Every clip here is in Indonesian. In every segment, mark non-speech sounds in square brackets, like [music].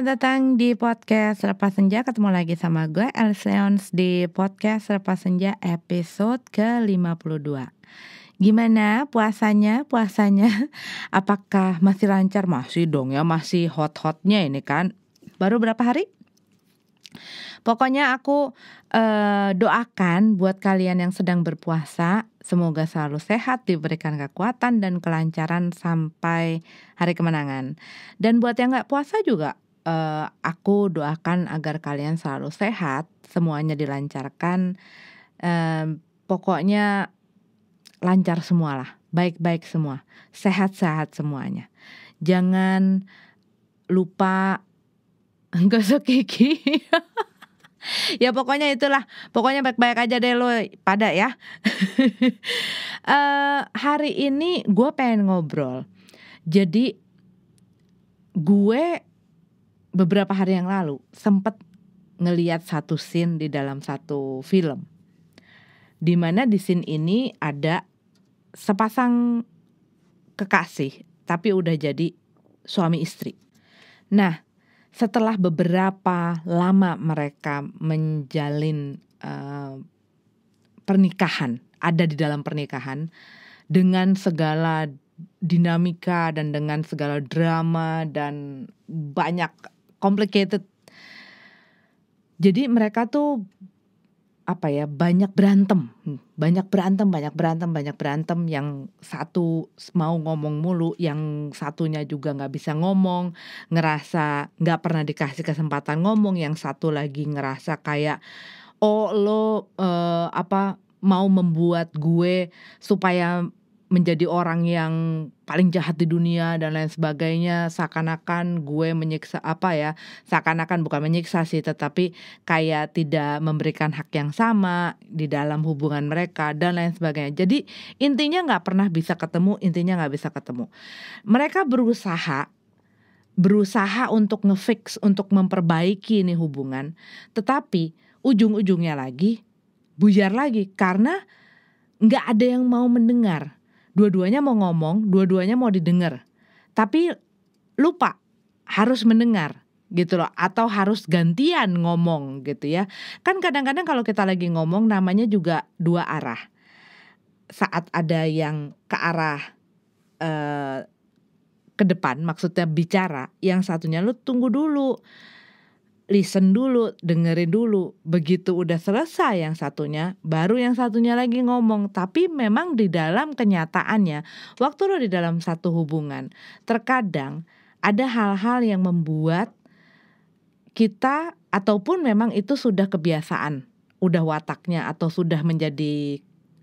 Selamat datang di podcast Selepas Senja Ketemu lagi sama gue Elseons di podcast Selepas Senja episode ke-52 Gimana puasanya? Puasanya [laughs] apakah masih lancar? Masih dong ya, masih hot-hotnya ini kan Baru berapa hari? Pokoknya aku eh, doakan buat kalian yang sedang berpuasa Semoga selalu sehat, diberikan kekuatan dan kelancaran sampai hari kemenangan Dan buat yang gak puasa juga uh, aku doakan agar kalian selalu sehat, semuanya dilancarkan. Uh, pokoknya lancar semualah, baik-baik semua, sehat-sehat semuanya. Jangan lupa [laughs] gosok gigi. [laughs] ya pokoknya itulah pokoknya baik-baik aja deh lo pada ya uh, [laughs] hari ini gue pengen ngobrol jadi gue beberapa hari yang lalu sempat ngeliat satu scene di dalam satu film. di mana di scene ini ada sepasang kekasih tapi udah jadi suami istri. Nah, setelah beberapa lama mereka menjalin uh, pernikahan, ada di dalam pernikahan dengan segala dinamika dan dengan segala drama dan banyak complicated. Jadi mereka tuh apa ya banyak berantem banyak berantem banyak berantem banyak berantem yang satu mau ngomong mulu yang satunya juga nggak bisa ngomong ngerasa nggak pernah dikasih kesempatan ngomong yang satu lagi ngerasa kayak oh lo uh, apa mau membuat gue supaya menjadi orang yang paling jahat di dunia dan lain sebagainya seakan-akan gue menyiksa apa ya seakan-akan bukan menyiksa sih tetapi kayak tidak memberikan hak yang sama di dalam hubungan mereka dan lain sebagainya jadi intinya nggak pernah bisa ketemu intinya nggak bisa ketemu mereka berusaha berusaha untuk ngefix untuk memperbaiki ini hubungan tetapi ujung-ujungnya lagi buyar lagi karena nggak ada yang mau mendengar dua-duanya mau ngomong, dua-duanya mau didengar. Tapi lupa harus mendengar gitu loh atau harus gantian ngomong gitu ya. Kan kadang-kadang kalau kita lagi ngomong namanya juga dua arah. Saat ada yang ke arah eh, ke depan maksudnya bicara, yang satunya lu tunggu dulu listen dulu, dengerin dulu. Begitu udah selesai yang satunya, baru yang satunya lagi ngomong. Tapi memang di dalam kenyataannya, waktu lo di dalam satu hubungan, terkadang ada hal-hal yang membuat kita ataupun memang itu sudah kebiasaan, udah wataknya atau sudah menjadi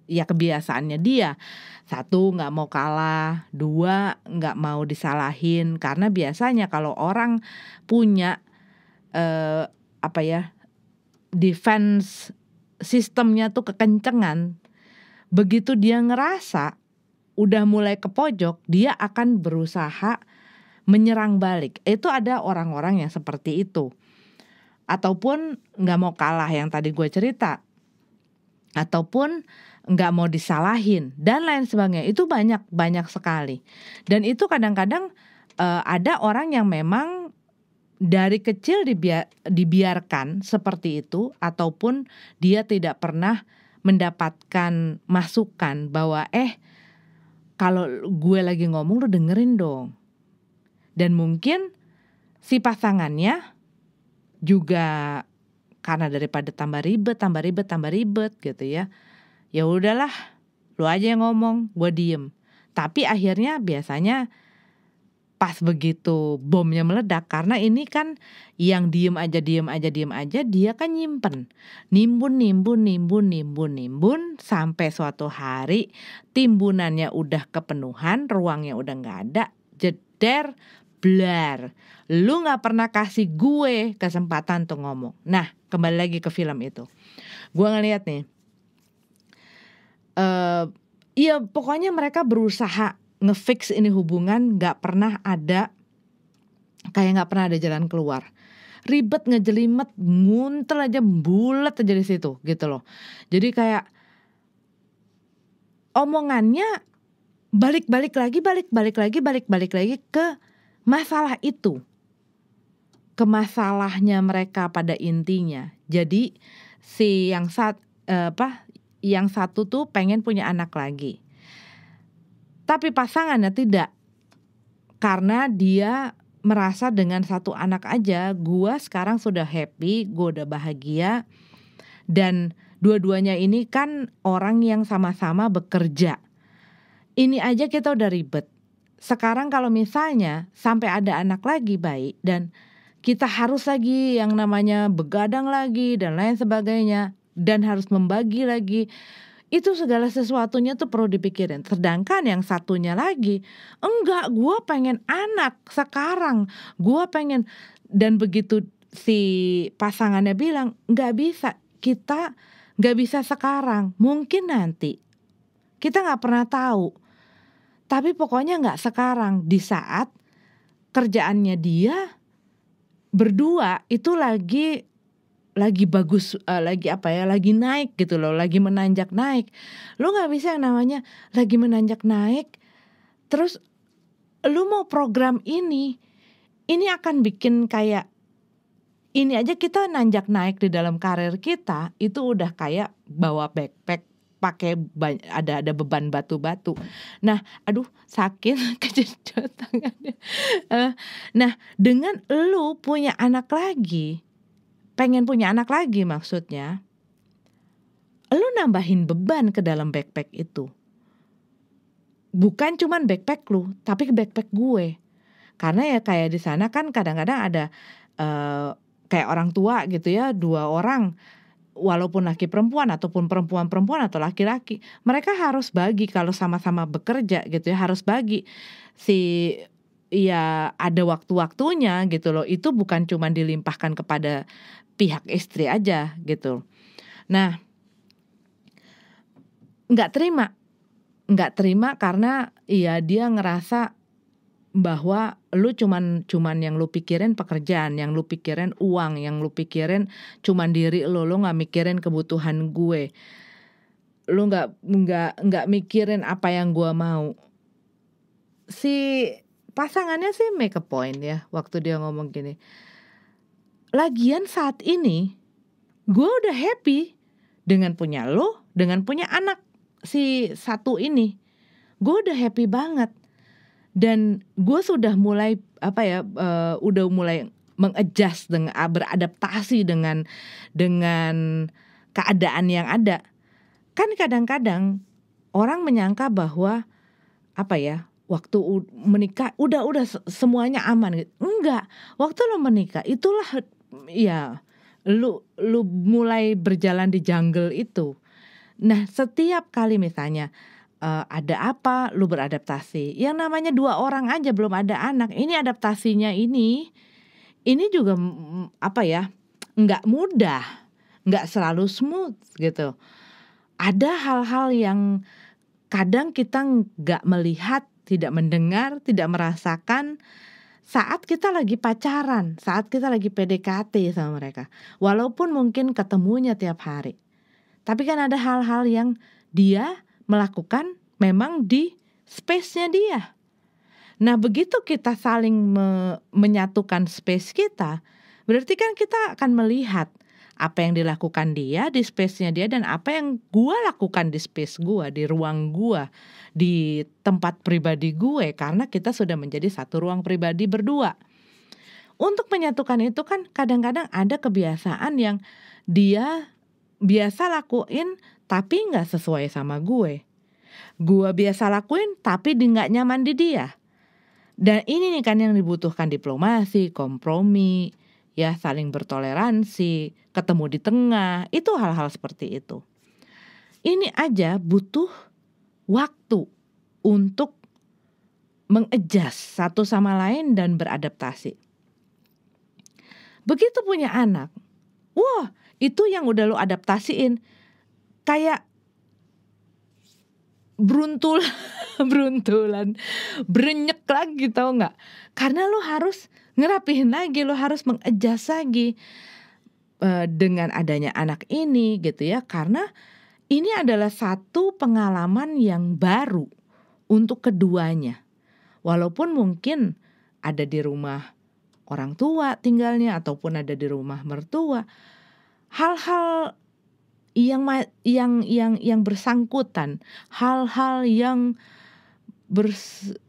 ya kebiasaannya dia satu nggak mau kalah dua nggak mau disalahin karena biasanya kalau orang punya uh, apa ya defense sistemnya tuh kekencengan begitu dia ngerasa udah mulai ke pojok dia akan berusaha menyerang balik itu ada orang-orang yang seperti itu ataupun nggak mau kalah yang tadi gue cerita ataupun nggak mau disalahin dan lain sebagainya itu banyak banyak sekali dan itu kadang-kadang uh, ada orang yang memang dari kecil dibiar, dibiarkan seperti itu ataupun dia tidak pernah mendapatkan masukan bahwa eh kalau gue lagi ngomong lu dengerin dong. Dan mungkin si pasangannya juga karena daripada tambah ribet, tambah ribet, tambah ribet gitu ya. Ya udahlah, lu aja yang ngomong, gue diem. Tapi akhirnya biasanya pas begitu bomnya meledak karena ini kan yang diem aja diem aja diem aja dia kan nyimpen nimbun nimbun nimbun nimbun nimbun sampai suatu hari timbunannya udah kepenuhan ruangnya udah nggak ada jeder blar lu nggak pernah kasih gue kesempatan tuh ngomong nah kembali lagi ke film itu gue ngeliat nih eh uh, Iya pokoknya mereka berusaha ngefix ini hubungan nggak pernah ada kayak nggak pernah ada jalan keluar ribet ngejelimet nguntel aja bulat aja di situ gitu loh jadi kayak omongannya balik-balik lagi balik-balik lagi balik-balik lagi ke masalah itu ke masalahnya mereka pada intinya jadi si yang saat eh, apa yang satu tuh pengen punya anak lagi tapi pasangannya tidak. Karena dia merasa dengan satu anak aja, gua sekarang sudah happy, gua udah bahagia dan dua-duanya ini kan orang yang sama-sama bekerja. Ini aja kita udah ribet. Sekarang kalau misalnya sampai ada anak lagi baik dan kita harus lagi yang namanya begadang lagi dan lain sebagainya dan harus membagi lagi itu segala sesuatunya tuh perlu dipikirin. Sedangkan yang satunya lagi, enggak, gue pengen anak sekarang, gue pengen dan begitu si pasangannya bilang nggak bisa, kita nggak bisa sekarang, mungkin nanti. Kita nggak pernah tahu. Tapi pokoknya nggak sekarang di saat kerjaannya dia berdua itu lagi lagi bagus uh, lagi apa ya lagi naik gitu loh lagi menanjak naik lu nggak bisa yang namanya lagi menanjak naik terus lu mau program ini ini akan bikin kayak ini aja kita nanjak naik di dalam karir kita itu udah kayak bawa backpack pakai ada ada beban batu-batu. Nah, aduh sakit [laughs] kejut tangannya. Eh, nah, dengan lu punya anak lagi, pengen punya anak lagi maksudnya, lo nambahin beban ke dalam backpack itu. Bukan cuman backpack lu, tapi ke backpack gue. Karena ya kayak di sana kan kadang-kadang ada uh, kayak orang tua gitu ya, dua orang walaupun laki perempuan ataupun perempuan perempuan atau laki-laki, mereka harus bagi kalau sama-sama bekerja gitu ya, harus bagi si ya ada waktu-waktunya gitu loh. Itu bukan cuma dilimpahkan kepada pihak istri aja gitu. Nah, nggak terima, nggak terima karena iya dia ngerasa bahwa lu cuman cuman yang lu pikirin pekerjaan, yang lu pikirin uang, yang lu pikirin cuman diri lu, lu nggak mikirin kebutuhan gue, lu nggak nggak nggak mikirin apa yang gue mau. Si pasangannya sih make a point ya waktu dia ngomong gini Lagian saat ini gue udah happy dengan punya lo, dengan punya anak si satu ini. Gue udah happy banget. Dan gue sudah mulai apa ya, uh, udah mulai mengadjust dengan ah, beradaptasi dengan dengan keadaan yang ada. Kan kadang-kadang orang menyangka bahwa apa ya waktu menikah udah udah semuanya aman Enggak, waktu lo menikah itulah ya lu lu mulai berjalan di jungle itu. Nah, setiap kali misalnya uh, ada apa, lu beradaptasi. Yang namanya dua orang aja belum ada anak. Ini adaptasinya ini ini juga apa ya? nggak mudah, nggak selalu smooth gitu. Ada hal-hal yang kadang kita nggak melihat, tidak mendengar, tidak merasakan saat kita lagi pacaran, saat kita lagi PDKT sama mereka. Walaupun mungkin ketemunya tiap hari. Tapi kan ada hal-hal yang dia melakukan memang di space-nya dia. Nah, begitu kita saling me menyatukan space kita, berarti kan kita akan melihat apa yang dilakukan dia di space-nya dia dan apa yang gua lakukan di space gua, di ruang gua, di tempat pribadi gue karena kita sudah menjadi satu ruang pribadi berdua. Untuk menyatukan itu kan kadang-kadang ada kebiasaan yang dia biasa lakuin tapi nggak sesuai sama gue. Gue biasa lakuin tapi di nggak nyaman di dia. Dan ini nih kan yang dibutuhkan diplomasi, kompromi, ya saling bertoleransi, ketemu di tengah, itu hal-hal seperti itu. Ini aja butuh waktu untuk mengejas satu sama lain dan beradaptasi. Begitu punya anak, wah itu yang udah lo adaptasiin. Kayak beruntul [laughs] beruntulan berenyek lagi tau nggak karena lo harus ngerapihin lagi lo harus mengejas lagi uh, dengan adanya anak ini gitu ya karena ini adalah satu pengalaman yang baru untuk keduanya walaupun mungkin ada di rumah orang tua tinggalnya ataupun ada di rumah mertua hal-hal yang yang yang yang bersangkutan hal-hal yang ber,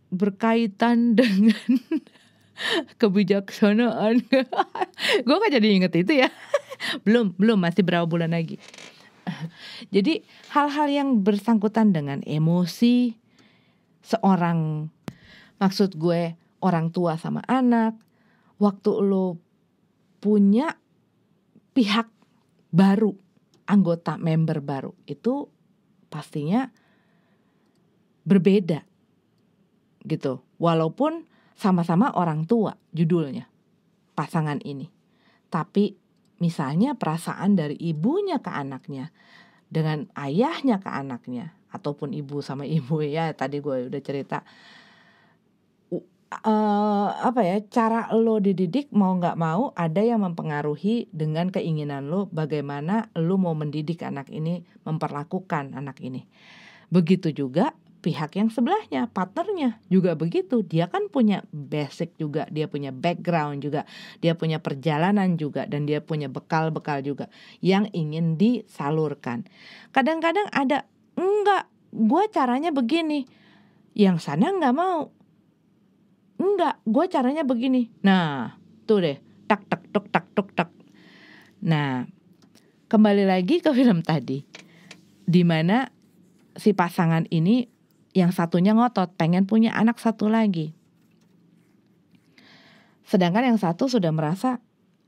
berkaitan [laughs] dengan kebijaksanaan [laughs] gue gak jadi inget itu ya [laughs] belum belum masih berapa bulan lagi jadi hal-hal yang bersangkutan dengan emosi seorang maksud gue orang tua sama anak waktu lo punya pihak baru anggota member baru itu pastinya berbeda gitu. Walaupun sama-sama orang tua judulnya pasangan ini. Tapi misalnya perasaan dari ibunya ke anaknya dengan ayahnya ke anaknya ataupun ibu sama ibu [laughs] ya tadi gue udah cerita uh, apa ya cara lo dididik mau nggak mau ada yang mempengaruhi dengan keinginan lo bagaimana lo mau mendidik anak ini memperlakukan anak ini begitu juga pihak yang sebelahnya partnernya juga begitu dia kan punya basic juga dia punya background juga dia punya perjalanan juga dan dia punya bekal-bekal juga yang ingin disalurkan kadang-kadang ada enggak gue caranya begini yang sana nggak mau enggak gue caranya begini nah tuh deh tak tak tok tak tok tak nah kembali lagi ke film tadi di mana si pasangan ini yang satunya ngotot pengen punya anak satu lagi sedangkan yang satu sudah merasa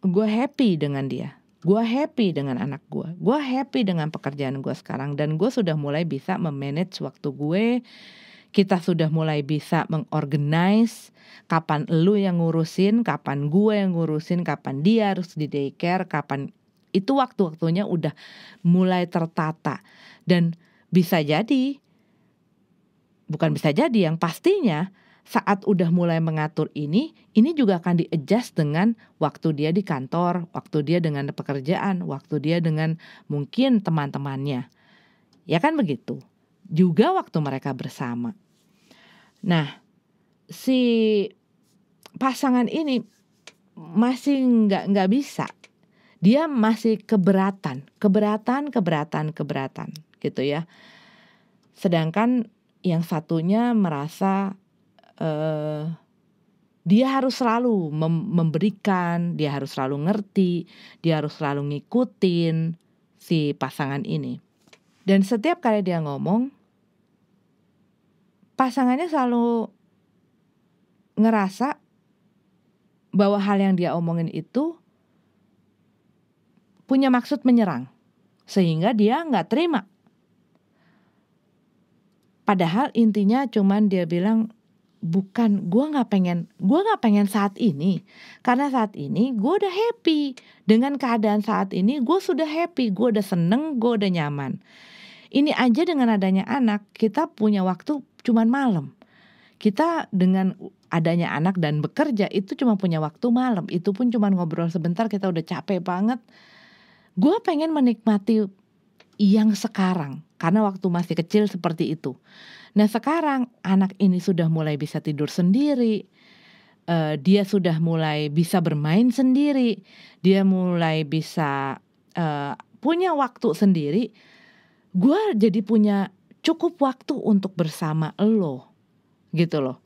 gue happy dengan dia gue happy dengan anak gue gue happy dengan pekerjaan gue sekarang dan gue sudah mulai bisa memanage waktu gue kita sudah mulai bisa mengorganize kapan lu yang ngurusin, kapan gue yang ngurusin, kapan dia harus di daycare, kapan itu waktu-waktunya udah mulai tertata dan bisa jadi bukan bisa jadi yang pastinya saat udah mulai mengatur ini, ini juga akan di-adjust dengan waktu dia di kantor, waktu dia dengan pekerjaan, waktu dia dengan mungkin teman-temannya. Ya kan begitu juga waktu mereka bersama. Nah, si pasangan ini masih nggak nggak bisa. Dia masih keberatan, keberatan, keberatan, keberatan, gitu ya. Sedangkan yang satunya merasa eh, dia harus selalu mem memberikan, dia harus selalu ngerti, dia harus selalu ngikutin si pasangan ini. Dan setiap kali dia ngomong, pasangannya selalu ngerasa bahwa hal yang dia omongin itu punya maksud menyerang, sehingga dia nggak terima. Padahal intinya cuman dia bilang bukan gue nggak pengen gue nggak pengen saat ini karena saat ini gue udah happy dengan keadaan saat ini gue sudah happy gue udah seneng gue udah nyaman ini aja dengan adanya anak kita punya waktu cuman malam. Kita dengan adanya anak dan bekerja itu cuma punya waktu malam. Itu pun cuma ngobrol sebentar kita udah capek banget. Gue pengen menikmati yang sekarang karena waktu masih kecil seperti itu. Nah sekarang anak ini sudah mulai bisa tidur sendiri, uh, dia sudah mulai bisa bermain sendiri, dia mulai bisa uh, punya waktu sendiri. Gue jadi punya cukup waktu untuk bersama lo gitu loh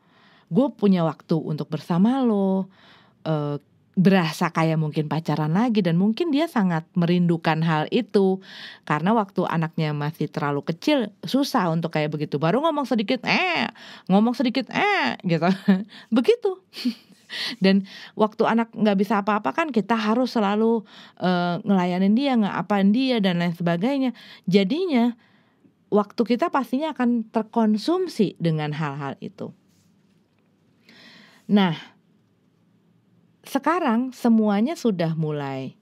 gue punya waktu untuk bersama lo uh, berasa kayak mungkin pacaran lagi dan mungkin dia sangat merindukan hal itu karena waktu anaknya masih terlalu kecil susah untuk kayak begitu baru ngomong sedikit eh ngomong sedikit eh gitu [laughs] begitu [laughs] dan waktu anak nggak bisa apa-apa kan kita harus selalu uh, ngelayanin dia nggak ngapain dia dan lain sebagainya jadinya waktu kita pastinya akan terkonsumsi dengan hal-hal itu. Nah, sekarang semuanya sudah mulai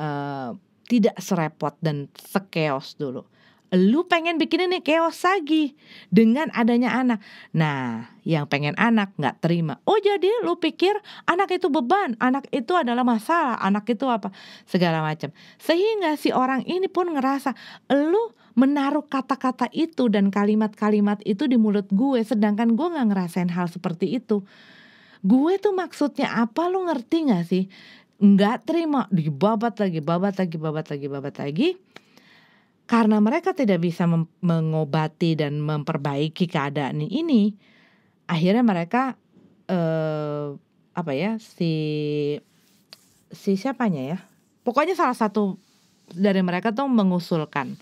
uh, tidak serepot dan sekeos dulu. Lu pengen bikin ini keos lagi dengan adanya anak. Nah, yang pengen anak nggak terima. Oh jadi lu pikir anak itu beban, anak itu adalah masalah, anak itu apa segala macam. Sehingga si orang ini pun ngerasa lu menaruh kata-kata itu dan kalimat-kalimat itu di mulut gue sedangkan gue nggak ngerasain hal seperti itu gue tuh maksudnya apa lu ngerti nggak sih nggak terima dibabat lagi babat lagi babat lagi babat lagi karena mereka tidak bisa mengobati dan memperbaiki keadaan ini akhirnya mereka eh, apa ya si si siapanya ya pokoknya salah satu dari mereka tuh mengusulkan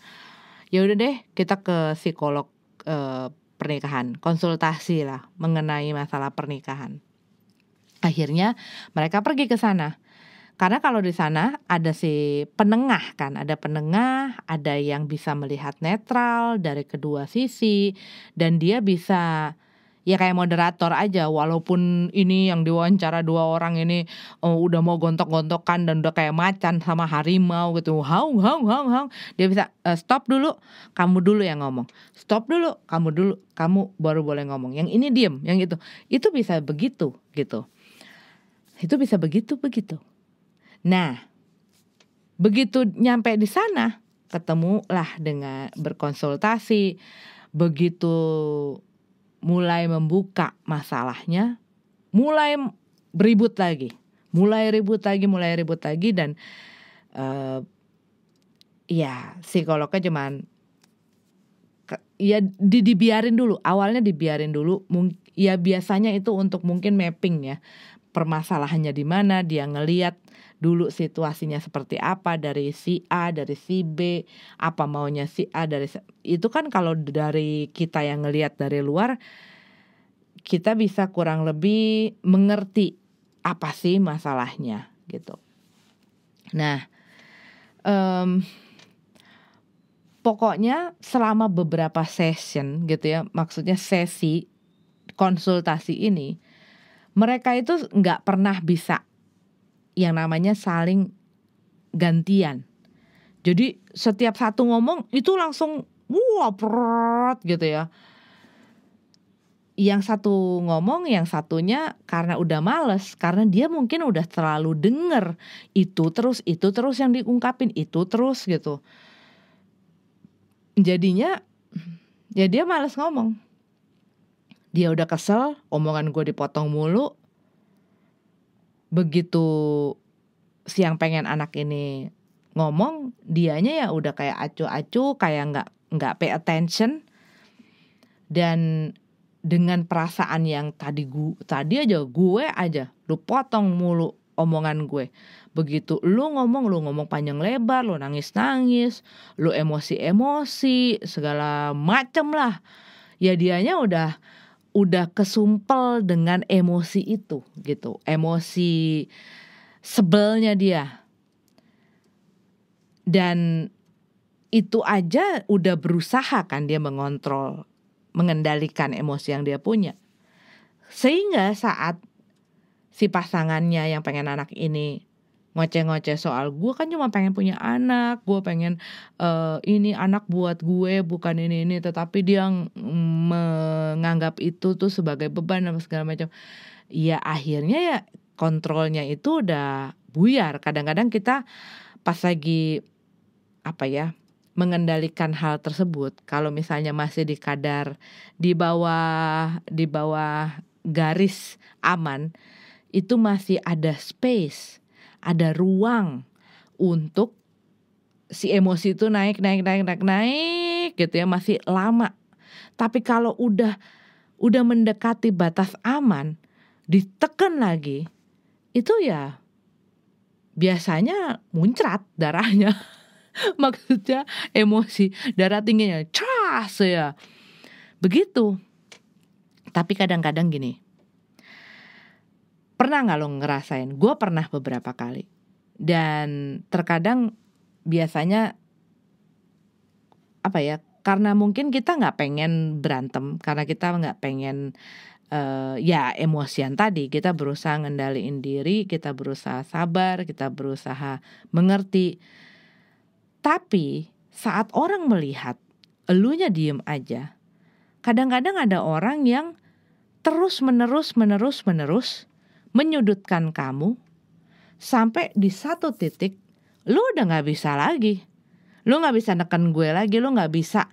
ya udah deh kita ke psikolog eh, pernikahan konsultasi lah mengenai masalah pernikahan akhirnya mereka pergi ke sana karena kalau di sana ada si penengah kan, ada penengah, ada yang bisa melihat netral dari kedua sisi dan dia bisa ya kayak moderator aja walaupun ini yang diwawancara dua orang ini oh, udah mau gontok-gontokan dan udah kayak macan sama harimau gitu hau hau hau hau dia bisa e, stop dulu kamu dulu yang ngomong stop dulu kamu dulu kamu baru boleh ngomong yang ini diem yang itu itu bisa begitu gitu itu bisa begitu begitu nah begitu nyampe di sana ketemulah dengan berkonsultasi begitu mulai membuka masalahnya, mulai beribut lagi, mulai ribut lagi, mulai ribut lagi dan uh, ya psikolognya cuman ya di, dibiarin dulu awalnya dibiarin dulu mung, ya biasanya itu untuk mungkin mapping ya permasalahannya di mana dia ngeliat dulu situasinya seperti apa dari si A, dari si B, apa maunya si A dari itu kan kalau dari kita yang ngelihat dari luar kita bisa kurang lebih mengerti apa sih masalahnya gitu. Nah, um, pokoknya selama beberapa session gitu ya, maksudnya sesi konsultasi ini, mereka itu nggak pernah bisa yang namanya saling gantian. Jadi setiap satu ngomong itu langsung wah perut gitu ya. Yang satu ngomong, yang satunya karena udah males, karena dia mungkin udah terlalu denger itu terus, itu terus yang diungkapin, itu terus gitu. Jadinya ya dia males ngomong. Dia udah kesel, omongan gue dipotong mulu, begitu siang pengen anak ini ngomong dianya ya udah kayak acu-acu kayak nggak nggak pay attention dan dengan perasaan yang tadi gue tadi aja gue aja lu potong mulu omongan gue begitu lu ngomong lu ngomong panjang lebar lu nangis nangis lu emosi emosi segala macem lah ya dianya udah udah kesumpel dengan emosi itu gitu emosi sebelnya dia dan itu aja udah berusaha kan dia mengontrol mengendalikan emosi yang dia punya sehingga saat si pasangannya yang pengen anak ini ngoceh-ngoceh soal gue kan cuma pengen punya anak gue pengen uh, ini anak buat gue bukan ini ini tetapi dia menganggap itu tuh sebagai beban dan segala macam ya akhirnya ya kontrolnya itu udah buyar kadang-kadang kita pas lagi apa ya mengendalikan hal tersebut kalau misalnya masih di kadar di bawah di bawah garis aman itu masih ada space ada ruang untuk si emosi itu naik naik naik naik naik gitu ya masih lama. Tapi kalau udah udah mendekati batas aman, diteken lagi, itu ya biasanya muncrat darahnya. [laughs] Maksudnya emosi, darah tingginya, cas ya. Begitu. Tapi kadang-kadang gini, Pernah nggak lo ngerasain? Gue pernah beberapa kali. Dan terkadang biasanya apa ya? Karena mungkin kita nggak pengen berantem, karena kita nggak pengen uh, ya emosian tadi kita berusaha ngendaliin diri kita berusaha sabar kita berusaha mengerti tapi saat orang melihat elunya diem aja kadang-kadang ada orang yang terus menerus menerus menerus menyudutkan kamu sampai di satu titik lu udah nggak bisa lagi lu nggak bisa neken gue lagi lu nggak bisa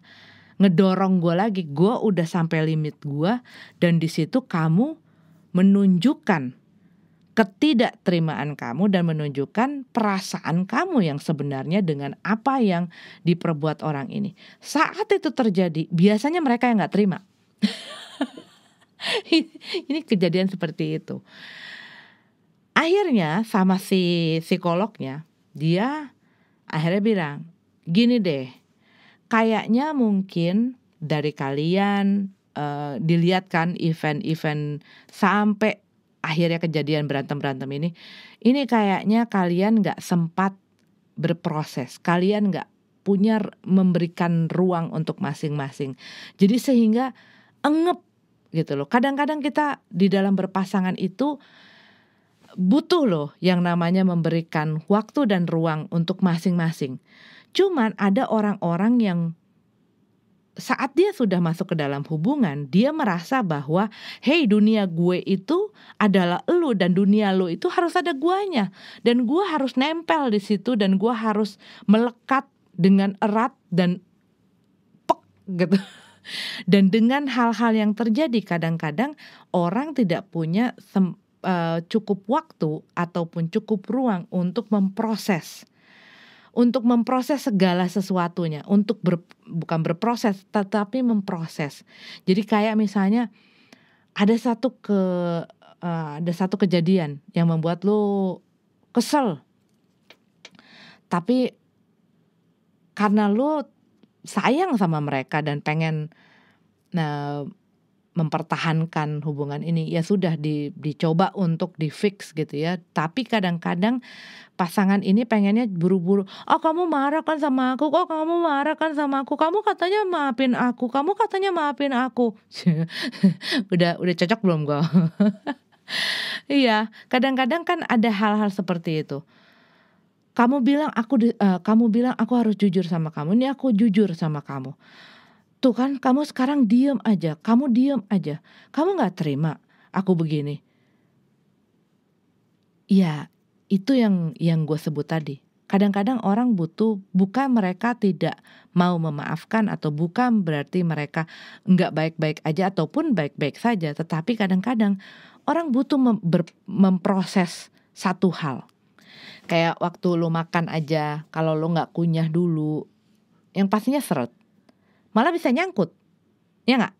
ngedorong gue lagi gue udah sampai limit gue dan di situ kamu menunjukkan ketidakterimaan kamu dan menunjukkan perasaan kamu yang sebenarnya dengan apa yang diperbuat orang ini. Saat itu terjadi, biasanya mereka yang nggak terima. [laughs] ini kejadian seperti itu akhirnya sama si psikolognya dia akhirnya bilang gini deh kayaknya mungkin dari kalian uh, dilihat kan event-event sampai akhirnya kejadian berantem berantem ini ini kayaknya kalian nggak sempat berproses kalian nggak punya memberikan ruang untuk masing-masing jadi sehingga engep gitu loh kadang-kadang kita di dalam berpasangan itu butuh loh yang namanya memberikan waktu dan ruang untuk masing-masing. Cuman ada orang-orang yang saat dia sudah masuk ke dalam hubungan, dia merasa bahwa hey dunia gue itu adalah lu dan dunia lo itu harus ada guanya dan gue harus nempel di situ dan gue harus melekat dengan erat dan pek gitu. [laughs] Dan dengan hal-hal yang terjadi kadang-kadang orang tidak punya uh, cukup waktu ataupun cukup ruang untuk memproses untuk memproses segala sesuatunya, untuk ber, bukan berproses tetapi memproses. Jadi kayak misalnya ada satu ke uh, ada satu kejadian yang membuat lo kesel. Tapi karena lo sayang sama mereka dan pengen nah mempertahankan hubungan ini ya sudah di, dicoba untuk difix gitu ya tapi kadang-kadang pasangan ini pengennya buru-buru oh kamu marah kan sama aku oh kamu marah kan sama aku kamu katanya maafin aku kamu katanya maafin aku [laughs] udah udah cocok belum gua [laughs] iya kadang-kadang kan ada hal-hal seperti itu kamu bilang aku uh, kamu bilang aku harus jujur sama kamu ini aku jujur sama kamu tuh kan kamu sekarang diem aja, kamu diem aja, kamu gak terima aku begini. Ya itu yang yang gue sebut tadi. Kadang-kadang orang butuh bukan mereka tidak mau memaafkan atau bukan berarti mereka nggak baik-baik aja ataupun baik-baik saja, tetapi kadang-kadang orang butuh mem ber, memproses satu hal. Kayak waktu lu makan aja, kalau lu nggak kunyah dulu, yang pastinya seret malah bisa nyangkut ya nggak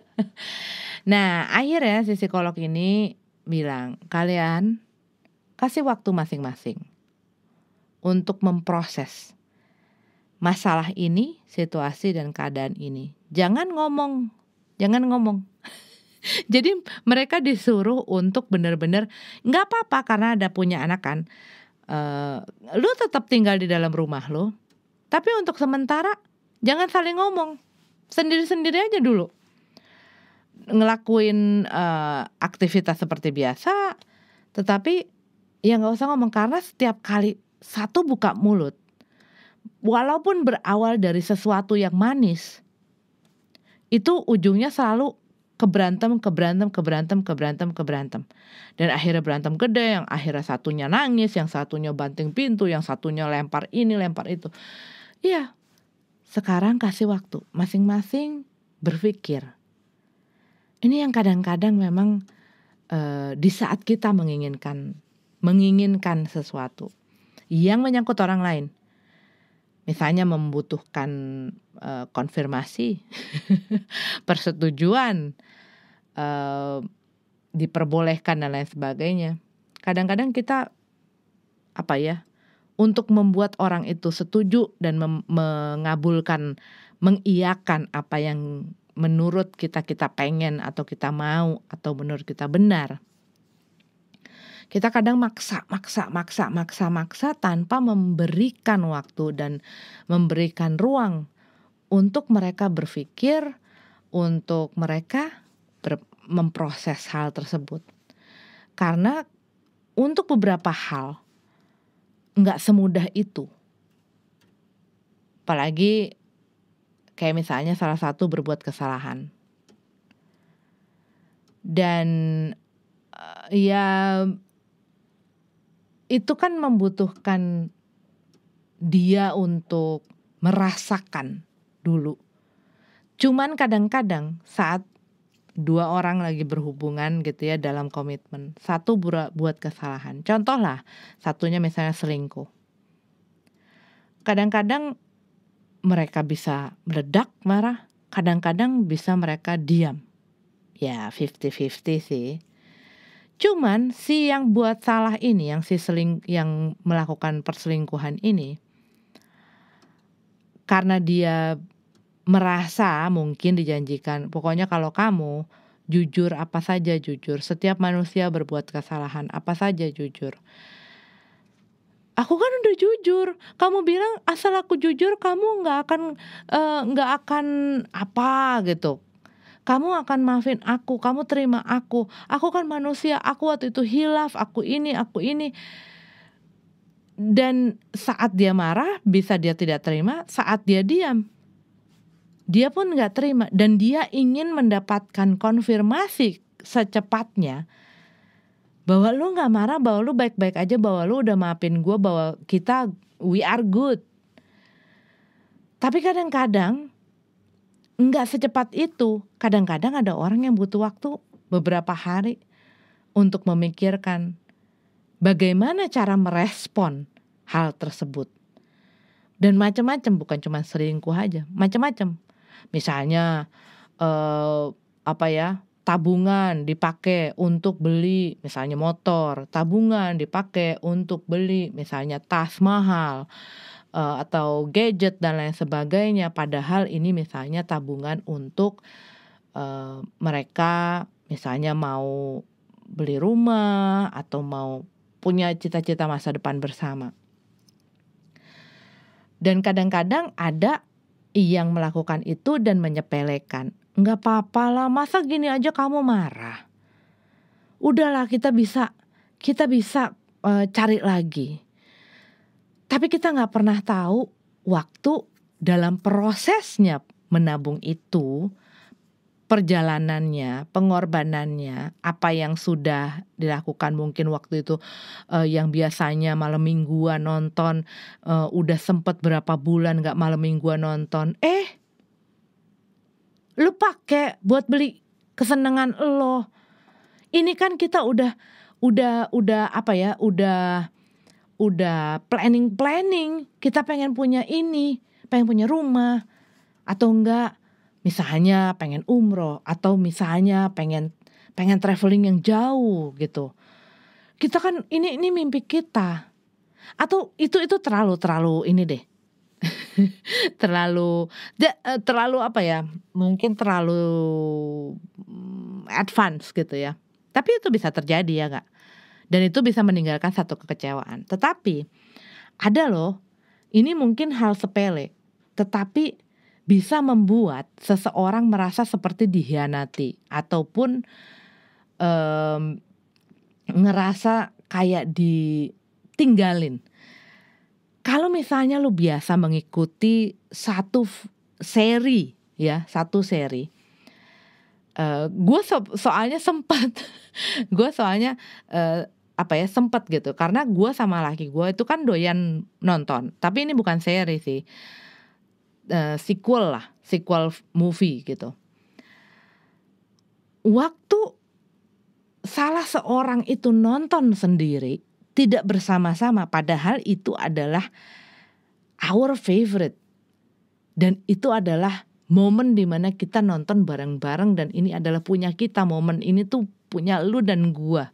[laughs] nah akhirnya si psikolog ini bilang kalian kasih waktu masing-masing untuk memproses masalah ini, situasi dan keadaan ini. Jangan ngomong, jangan ngomong. [laughs] Jadi mereka disuruh untuk benar-benar nggak apa-apa karena ada punya anak kan. Uh, lu tetap tinggal di dalam rumah lo, tapi untuk sementara jangan saling ngomong sendiri-sendiri aja dulu ngelakuin uh, aktivitas seperti biasa tetapi ya nggak usah ngomong karena setiap kali satu buka mulut walaupun berawal dari sesuatu yang manis itu ujungnya selalu keberantem, keberantem, keberantem, keberantem, keberantem. Dan akhirnya berantem gede, yang akhirnya satunya nangis, yang satunya banting pintu, yang satunya lempar ini, lempar itu. Iya, sekarang kasih waktu masing-masing berpikir. Ini yang kadang-kadang memang e, di saat kita menginginkan menginginkan sesuatu yang menyangkut orang lain. Misalnya membutuhkan e, konfirmasi, [laughs] persetujuan, e, diperbolehkan dan lain sebagainya. Kadang-kadang kita apa ya untuk membuat orang itu setuju dan mengabulkan mengiyakan apa yang menurut kita kita pengen atau kita mau atau menurut kita benar. Kita kadang maksa, maksa, maksa, maksa, maksa tanpa memberikan waktu dan memberikan ruang untuk mereka berpikir, untuk mereka ber memproses hal tersebut. Karena untuk beberapa hal nggak semudah itu. Apalagi kayak misalnya salah satu berbuat kesalahan. Dan eh, ya itu kan membutuhkan dia untuk merasakan dulu. Cuman kadang-kadang saat dua orang lagi berhubungan gitu ya dalam komitmen. Satu buat kesalahan. Contoh lah, satunya misalnya selingkuh. Kadang-kadang mereka bisa meledak marah, kadang-kadang bisa mereka diam. Ya, 50-50 sih. Cuman si yang buat salah ini, yang si seling yang melakukan perselingkuhan ini karena dia merasa mungkin dijanjikan pokoknya kalau kamu jujur apa saja jujur setiap manusia berbuat kesalahan apa saja jujur aku kan udah jujur kamu bilang asal aku jujur kamu nggak akan eh, nggak uh, akan apa gitu kamu akan maafin aku kamu terima aku aku kan manusia aku waktu itu hilaf aku ini aku ini dan saat dia marah bisa dia tidak terima saat dia diam dia pun nggak terima dan dia ingin mendapatkan konfirmasi secepatnya bahwa lu nggak marah bahwa lu baik-baik aja bahwa lu udah maafin gue bahwa kita we are good tapi kadang-kadang nggak secepat itu kadang-kadang ada orang yang butuh waktu beberapa hari untuk memikirkan bagaimana cara merespon hal tersebut dan macam-macam bukan cuma seringku aja macam-macam misalnya eh, apa ya tabungan dipakai untuk beli misalnya motor, tabungan dipakai untuk beli misalnya tas mahal uh, atau gadget dan lain sebagainya. Padahal ini misalnya tabungan untuk uh, mereka misalnya mau beli rumah atau mau punya cita-cita masa depan bersama. Dan kadang-kadang ada yang melakukan itu dan menyepelekan. Nggak apa-apa lah, masa gini aja kamu marah? Udahlah kita bisa, kita bisa e, cari lagi. Tapi kita nggak pernah tahu waktu dalam prosesnya menabung itu perjalanannya, pengorbanannya, apa yang sudah dilakukan mungkin waktu itu uh, yang biasanya malam mingguan nonton uh, udah sempet berapa bulan nggak malam mingguan nonton, eh lu pakai buat beli kesenangan lo. Ini kan kita udah udah udah apa ya, udah udah planning planning kita pengen punya ini, pengen punya rumah atau enggak misalnya pengen umroh atau misalnya pengen pengen traveling yang jauh gitu. Kita kan ini ini mimpi kita. Atau itu itu terlalu terlalu ini deh. [laughs] terlalu de, eh, terlalu apa ya? Mungkin terlalu mm, advance gitu ya. Tapi itu bisa terjadi ya, Kak. Dan itu bisa meninggalkan satu kekecewaan. Tetapi ada loh, ini mungkin hal sepele, tetapi bisa membuat seseorang merasa seperti dihianati ataupun um, ngerasa kayak ditinggalin. Kalau misalnya lu biasa mengikuti satu seri ya, satu seri. Uh, eh, gue so soalnya sempat, [laughs] gue soalnya uh, apa ya sempat gitu karena gue sama laki gue itu kan doyan nonton tapi ini bukan seri sih Eh, sequel lah, sequel movie gitu. Waktu salah seorang itu nonton sendiri, tidak bersama-sama, padahal itu adalah our favorite. Dan itu adalah momen dimana kita nonton bareng-bareng dan ini adalah punya kita, momen ini tuh punya lu dan gua.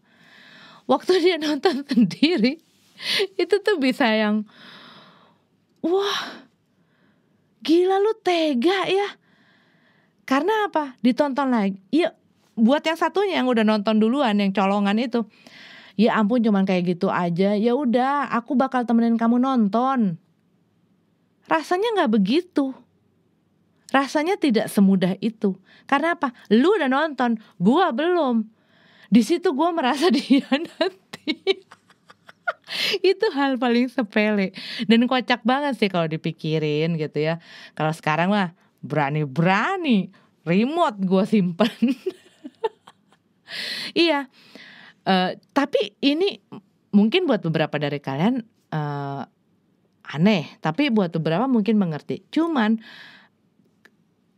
Waktu dia nonton [laughs] sendiri, itu tuh bisa yang, wah gila lu tega ya karena apa ditonton lagi ya buat yang satunya yang udah nonton duluan yang colongan itu ya ampun cuman kayak gitu aja ya udah aku bakal temenin kamu nonton rasanya nggak begitu rasanya tidak semudah itu karena apa lu udah nonton gua belum di situ gua merasa [laughs] dihianati [laughs] itu hal paling sepele dan kocak banget sih kalau dipikirin gitu ya kalau sekarang mah berani-berani remote gue simpen [laughs] iya uh, tapi ini mungkin buat beberapa dari kalian uh, aneh tapi buat beberapa mungkin mengerti cuman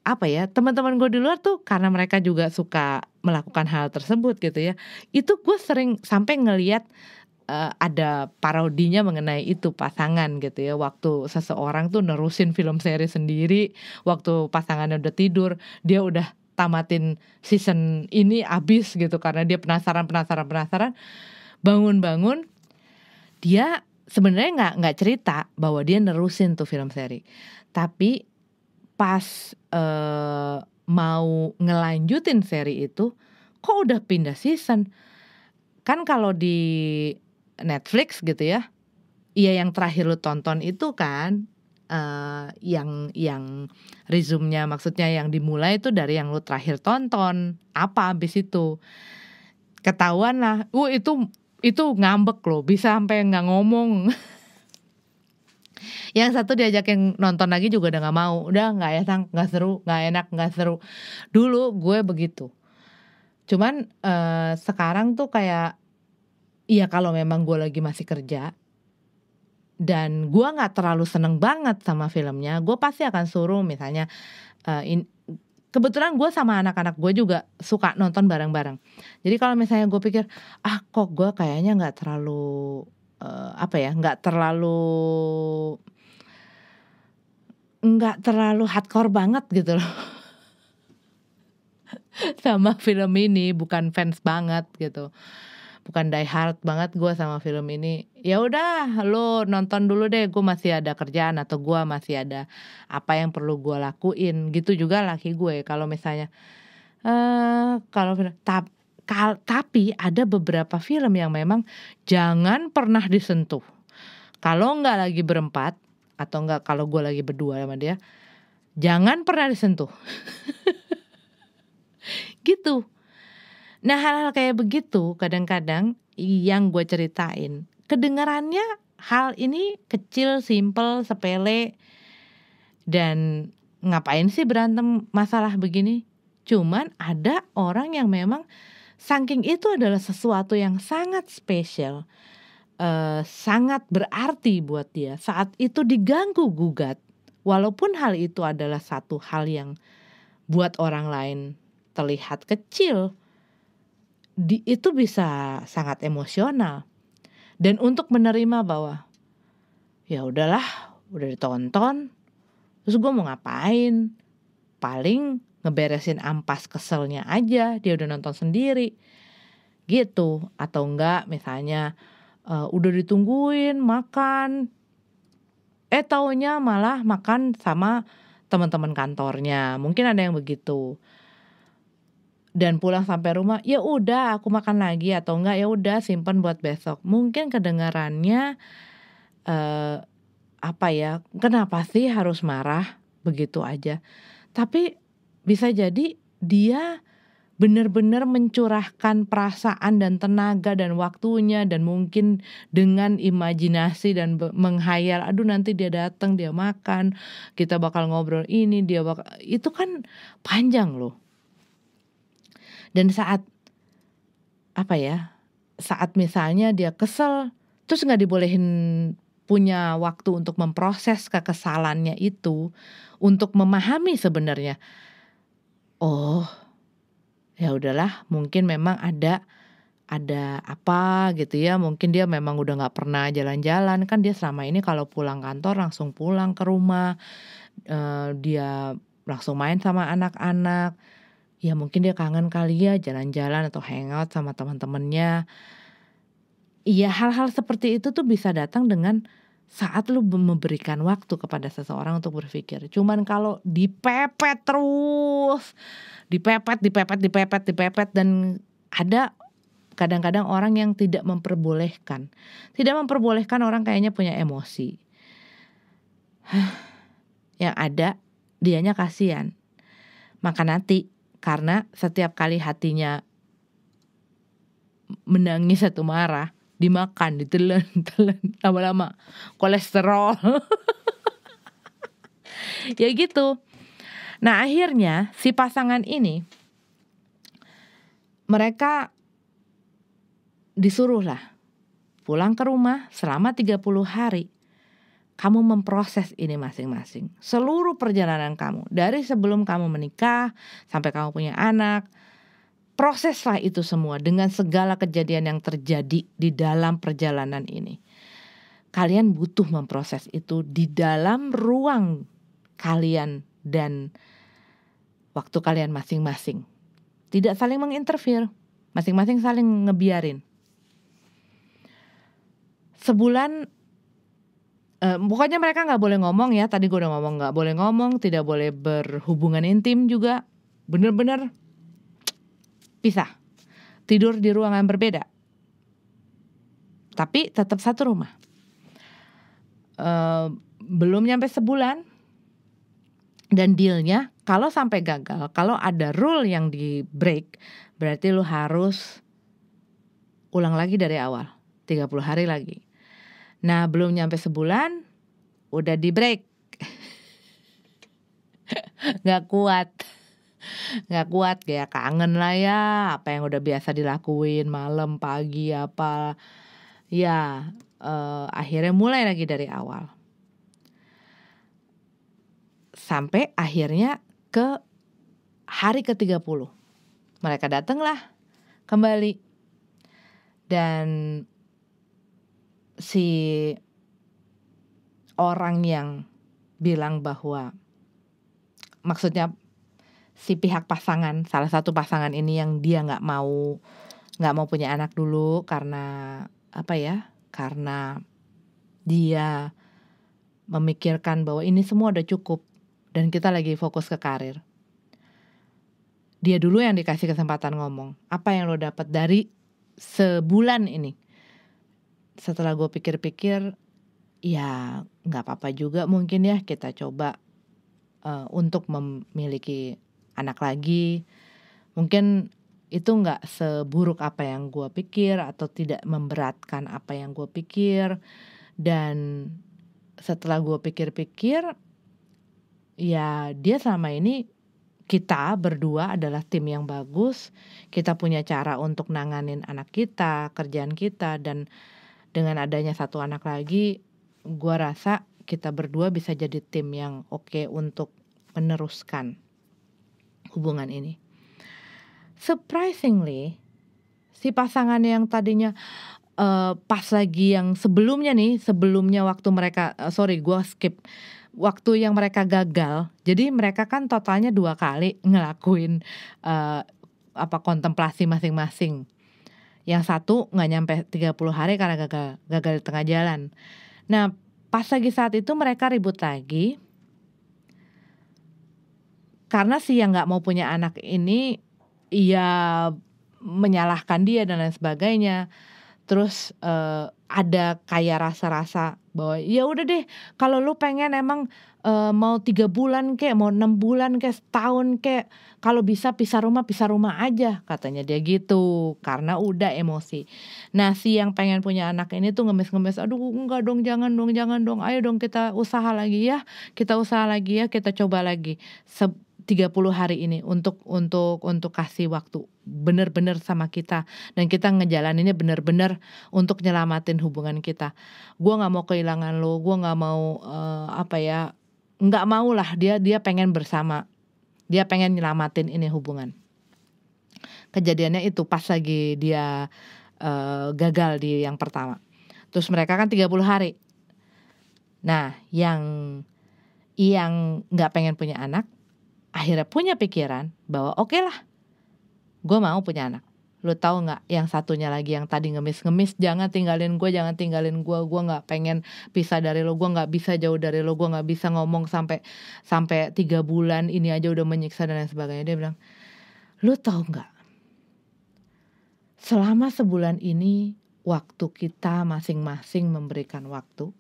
apa ya teman-teman gue di luar tuh karena mereka juga suka melakukan hal tersebut gitu ya itu gue sering sampai ngeliat uh, ada parodinya mengenai itu pasangan gitu ya waktu seseorang tuh nerusin film seri sendiri waktu pasangannya udah tidur dia udah tamatin season ini abis gitu karena dia penasaran penasaran penasaran bangun-bangun dia sebenarnya nggak nggak cerita bahwa dia nerusin tuh film seri tapi pas uh, mau ngelanjutin seri itu kok udah pindah season kan kalau di Netflix gitu ya Iya yang terakhir lu tonton itu kan uh, yang yang rezumnya maksudnya yang dimulai itu dari yang lu terakhir tonton apa abis itu ketahuan lah uh itu itu ngambek loh bisa sampai nggak ngomong [laughs] yang satu diajak yang nonton lagi juga udah nggak mau udah nggak enak ya, nggak seru nggak enak nggak seru dulu gue begitu cuman uh, sekarang tuh kayak Iya kalau memang gue lagi masih kerja dan gue nggak terlalu seneng banget sama filmnya, gue pasti akan suruh misalnya uh, in, kebetulan gue sama anak-anak gue juga suka nonton bareng-bareng. Jadi kalau misalnya gue pikir ah kok gue kayaknya nggak terlalu uh, apa ya, nggak terlalu nggak terlalu hardcore banget gitu loh [laughs] sama film ini bukan fans banget gitu bukan die hard banget gue sama film ini ya udah lo nonton dulu deh gue masih ada kerjaan atau gue masih ada apa yang perlu gue lakuin gitu juga laki gue kalau misalnya uh, kalau tap, kal, tapi ada beberapa film yang memang jangan pernah disentuh kalau nggak lagi berempat atau nggak kalau gue lagi berdua sama dia jangan pernah disentuh [laughs] gitu Nah hal-hal kayak begitu kadang-kadang yang gue ceritain kedengarannya hal ini kecil, simple, sepele dan ngapain sih berantem masalah begini? Cuman ada orang yang memang saking itu adalah sesuatu yang sangat spesial, eh, sangat berarti buat dia. Saat itu diganggu gugat, walaupun hal itu adalah satu hal yang buat orang lain terlihat kecil, di, itu bisa sangat emosional. Dan untuk menerima bahwa ya udahlah, udah ditonton, terus gue mau ngapain? Paling ngeberesin ampas keselnya aja, dia udah nonton sendiri. Gitu, atau enggak misalnya uh, udah ditungguin makan eh taunya malah makan sama teman-teman kantornya. Mungkin ada yang begitu dan pulang sampai rumah ya udah aku makan lagi atau enggak ya udah simpan buat besok mungkin kedengarannya eh, apa ya kenapa sih harus marah begitu aja tapi bisa jadi dia benar-benar mencurahkan perasaan dan tenaga dan waktunya dan mungkin dengan imajinasi dan menghayal aduh nanti dia datang dia makan kita bakal ngobrol ini dia bakal itu kan panjang loh dan saat apa ya? Saat misalnya dia kesel, terus nggak dibolehin punya waktu untuk memproses kekesalannya itu, untuk memahami sebenarnya. Oh, ya udahlah, mungkin memang ada ada apa gitu ya mungkin dia memang udah nggak pernah jalan-jalan kan dia selama ini kalau pulang kantor langsung pulang ke rumah uh, dia langsung main sama anak-anak ya mungkin dia kangen kali ya jalan-jalan atau hangout sama teman-temannya. Iya hal-hal seperti itu tuh bisa datang dengan saat lu memberikan waktu kepada seseorang untuk berpikir. Cuman kalau dipepet terus, dipepet, dipepet, dipepet, dipepet dan ada kadang-kadang orang yang tidak memperbolehkan. Tidak memperbolehkan orang kayaknya punya emosi. [sighs] yang ada dianya kasihan. Maka nanti karena setiap kali hatinya menangis atau marah, dimakan, ditelan, [laughs] telan lama-lama kolesterol. [laughs] ya gitu. Nah, akhirnya si pasangan ini mereka disuruhlah pulang ke rumah selama 30 hari kamu memproses ini masing-masing. Seluruh perjalanan kamu dari sebelum kamu menikah sampai kamu punya anak, proseslah itu semua dengan segala kejadian yang terjadi di dalam perjalanan ini. Kalian butuh memproses itu di dalam ruang kalian dan waktu kalian masing-masing. Tidak saling menginterfere, masing-masing saling ngebiarin. Sebulan Uh, pokoknya mereka nggak boleh ngomong ya. Tadi gue udah ngomong nggak boleh ngomong, tidak boleh berhubungan intim juga. Bener-bener pisah. Tidur di ruangan berbeda. Tapi tetap satu rumah. Uh, belum nyampe sebulan dan dealnya kalau sampai gagal, kalau ada rule yang di break, berarti lu harus ulang lagi dari awal, 30 hari lagi. Nah, belum nyampe sebulan udah di break. [laughs] Gak kuat. Gak kuat kayak kangen lah ya apa yang udah biasa dilakuin malam pagi apa ya uh, akhirnya mulai lagi dari awal sampai akhirnya ke hari ke-30 mereka datanglah kembali dan si orang yang bilang bahwa maksudnya si pihak pasangan salah satu pasangan ini yang dia nggak mau nggak mau punya anak dulu karena apa ya karena dia memikirkan bahwa ini semua udah cukup dan kita lagi fokus ke karir dia dulu yang dikasih kesempatan ngomong apa yang lo dapat dari sebulan ini setelah gue pikir-pikir ya nggak apa-apa juga mungkin ya kita coba uh, untuk memiliki anak lagi mungkin itu nggak seburuk apa yang gue pikir atau tidak memberatkan apa yang gue pikir dan setelah gue pikir-pikir ya dia sama ini kita berdua adalah tim yang bagus kita punya cara untuk nanganin anak kita kerjaan kita dan dengan adanya satu anak lagi gue rasa kita berdua bisa jadi tim yang oke okay untuk meneruskan hubungan ini surprisingly si pasangan yang tadinya uh, pas lagi yang sebelumnya nih sebelumnya waktu mereka uh, sorry gue skip waktu yang mereka gagal jadi mereka kan totalnya dua kali ngelakuin uh, apa kontemplasi masing-masing yang satu nggak nyampe 30 hari karena gagal gagal di tengah jalan. Nah, pas lagi saat itu mereka ribut lagi. Karena si yang nggak mau punya anak ini ia menyalahkan dia dan lain sebagainya. Terus uh, ada kayak rasa-rasa bahwa ya udah deh kalau lu pengen emang uh, mau tiga bulan kek mau enam bulan kek setahun kek kalau bisa pisah rumah pisah rumah aja katanya dia gitu karena udah emosi nah si yang pengen punya anak ini tuh ngemis-ngemis aduh enggak dong jangan dong jangan dong ayo dong kita usaha lagi ya kita usaha lagi ya kita coba lagi Se 30 hari ini untuk untuk untuk kasih waktu benar-benar sama kita dan kita ngejalaninnya benar-benar untuk nyelamatin hubungan kita. Gue nggak mau kehilangan lo, gue nggak mau uh, apa ya, nggak mau lah dia dia pengen bersama, dia pengen nyelamatin ini hubungan. Kejadiannya itu pas lagi dia uh, gagal di yang pertama. Terus mereka kan 30 hari. Nah, yang yang nggak pengen punya anak akhirnya punya pikiran bahwa oke okay lah, gue mau punya anak. Lu tahu nggak yang satunya lagi yang tadi ngemis-ngemis jangan tinggalin gue, jangan tinggalin gue, gue nggak pengen pisah dari lo, gue nggak bisa jauh dari lo, gue nggak bisa ngomong sampai sampai tiga bulan ini aja udah menyiksa dan lain sebagainya. Dia bilang, lu tahu nggak? Selama sebulan ini waktu kita masing-masing memberikan waktu,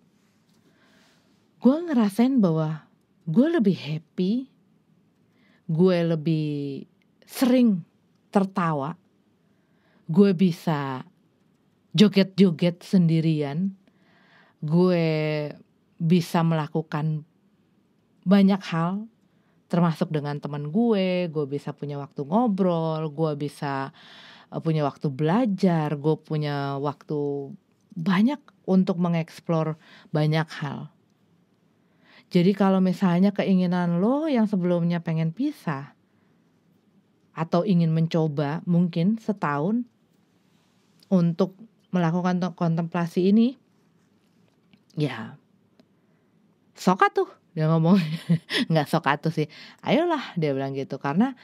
gue ngerasain bahwa gue lebih happy gue lebih sering tertawa, gue bisa joget-joget sendirian, gue bisa melakukan banyak hal termasuk dengan teman gue, gue bisa punya waktu ngobrol, gue bisa eh, punya waktu belajar, gue punya waktu banyak untuk mengeksplor banyak hal. Jadi kalau misalnya keinginan lo yang sebelumnya pengen pisah atau ingin mencoba mungkin setahun untuk melakukan kontemplasi ini, ya sokat tuh dia ngomong [laughs] nggak sokat tuh sih, ayolah dia bilang gitu karena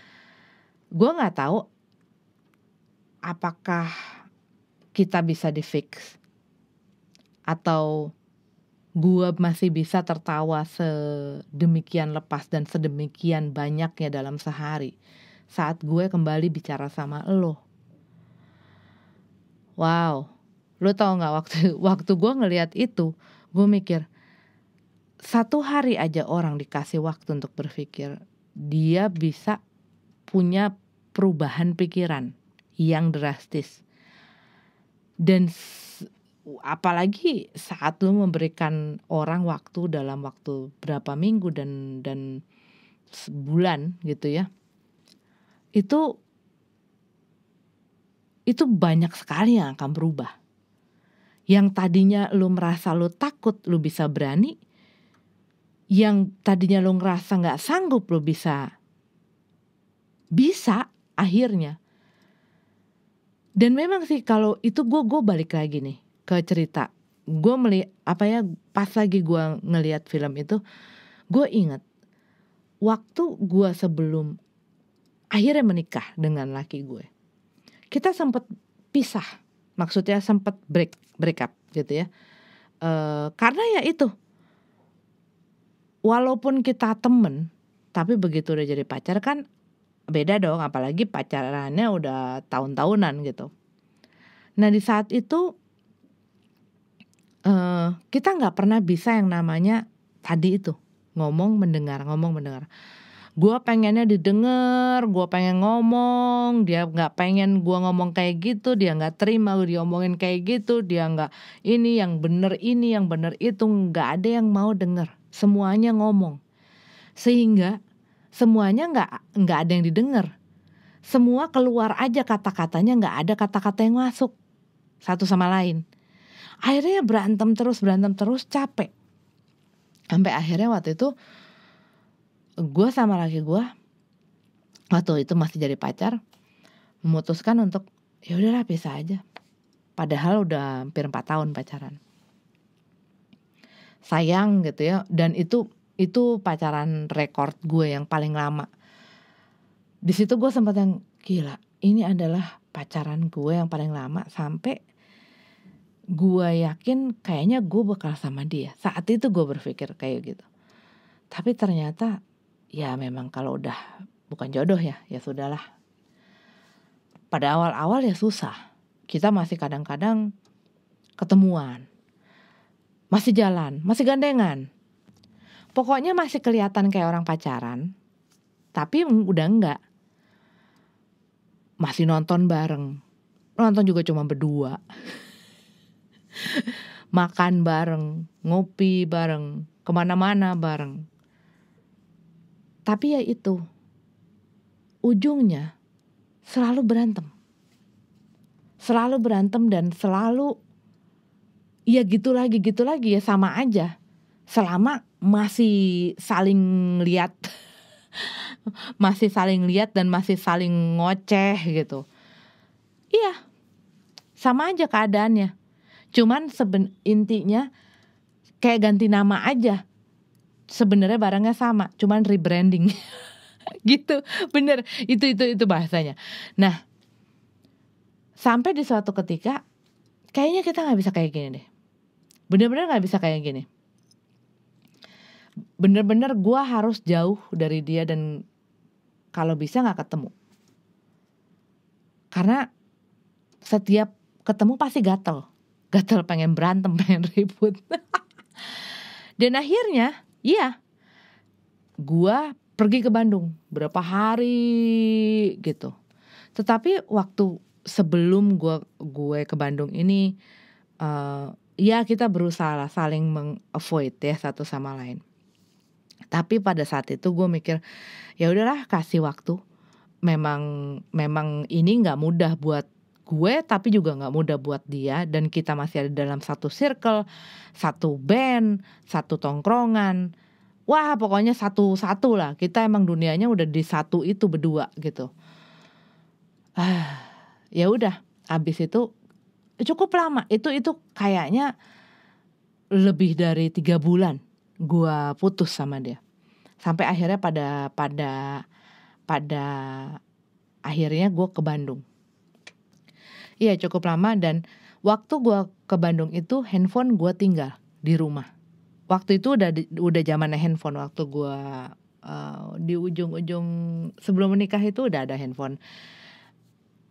gue nggak tahu apakah kita bisa di fix atau gue masih bisa tertawa sedemikian lepas dan sedemikian banyaknya dalam sehari saat gue kembali bicara sama lo. Wow, lo tau gak waktu [laughs] waktu gue ngeliat itu, gue mikir satu hari aja orang dikasih waktu untuk berpikir, dia bisa punya perubahan pikiran yang drastis. Dan apalagi saat lu memberikan orang waktu dalam waktu berapa minggu dan dan sebulan gitu ya itu itu banyak sekali yang akan berubah yang tadinya lu merasa lu takut lu bisa berani yang tadinya lu ngerasa nggak sanggup lu bisa bisa akhirnya dan memang sih kalau itu gue gue balik lagi nih ke cerita gue meli apa ya pas lagi gue ngeliat film itu gue inget waktu gue sebelum akhirnya menikah dengan laki gue kita sempat pisah maksudnya sempat break break up gitu ya e, karena ya itu walaupun kita temen tapi begitu udah jadi pacar kan beda dong apalagi pacarannya udah tahun-tahunan gitu nah di saat itu uh, kita nggak pernah bisa yang namanya tadi itu ngomong mendengar ngomong mendengar gue pengennya didengar, gue pengen ngomong, dia nggak pengen gue ngomong kayak gitu, dia nggak terima gue diomongin kayak gitu, dia nggak ini yang bener ini yang bener itu nggak ada yang mau denger, semuanya ngomong, sehingga semuanya nggak nggak ada yang didengar, semua keluar aja kata-katanya nggak ada kata-kata yang masuk satu sama lain akhirnya berantem terus berantem terus capek sampai akhirnya waktu itu gue sama laki gue waktu itu masih jadi pacar memutuskan untuk ya udahlah pisah aja padahal udah hampir 4 tahun pacaran sayang gitu ya dan itu itu pacaran rekor gue yang paling lama di situ gue sempat yang gila ini adalah pacaran gue yang paling lama sampai gue yakin kayaknya gue bakal sama dia saat itu gue berpikir kayak gitu tapi ternyata ya memang kalau udah bukan jodoh ya ya sudahlah pada awal-awal ya susah kita masih kadang-kadang ketemuan masih jalan masih gandengan pokoknya masih kelihatan kayak orang pacaran tapi udah enggak masih nonton bareng nonton juga cuma berdua [laughs] makan bareng, ngopi bareng, kemana-mana bareng. Tapi ya itu, ujungnya selalu berantem. Selalu berantem dan selalu ya gitu lagi, gitu lagi ya sama aja. Selama masih saling lihat [laughs] masih saling lihat dan masih saling ngoceh gitu. Iya. Sama aja keadaannya Cuman seben intinya kayak ganti nama aja. Sebenarnya barangnya sama, cuman rebranding. [laughs] gitu. Bener, itu itu itu bahasanya. Nah, sampai di suatu ketika kayaknya kita nggak bisa kayak gini deh. Bener-bener nggak bisa kayak gini. Bener-bener gua harus jauh dari dia dan kalau bisa nggak ketemu. Karena setiap ketemu pasti gatel gatel pengen berantem, [laughs] pengen ribut. Dan akhirnya, iya, gua pergi ke Bandung berapa hari gitu. Tetapi waktu sebelum gua gue ke Bandung ini, uh, ya kita berusaha saling mengavoid ya satu sama lain. Tapi pada saat itu gue mikir, ya udahlah kasih waktu. Memang memang ini nggak mudah buat gue tapi juga nggak mudah buat dia dan kita masih ada dalam satu circle, satu band, satu tongkrongan. Wah, pokoknya satu-satu lah. Kita emang dunianya udah di satu itu berdua gitu. Ah, ya udah, abis itu cukup lama. Itu itu kayaknya lebih dari tiga bulan gue putus sama dia. Sampai akhirnya pada pada pada akhirnya gue ke Bandung Iya cukup lama dan waktu gue ke Bandung itu handphone gue tinggal di rumah. Waktu itu udah udah zamannya handphone waktu gue uh, di ujung-ujung sebelum menikah itu udah ada handphone.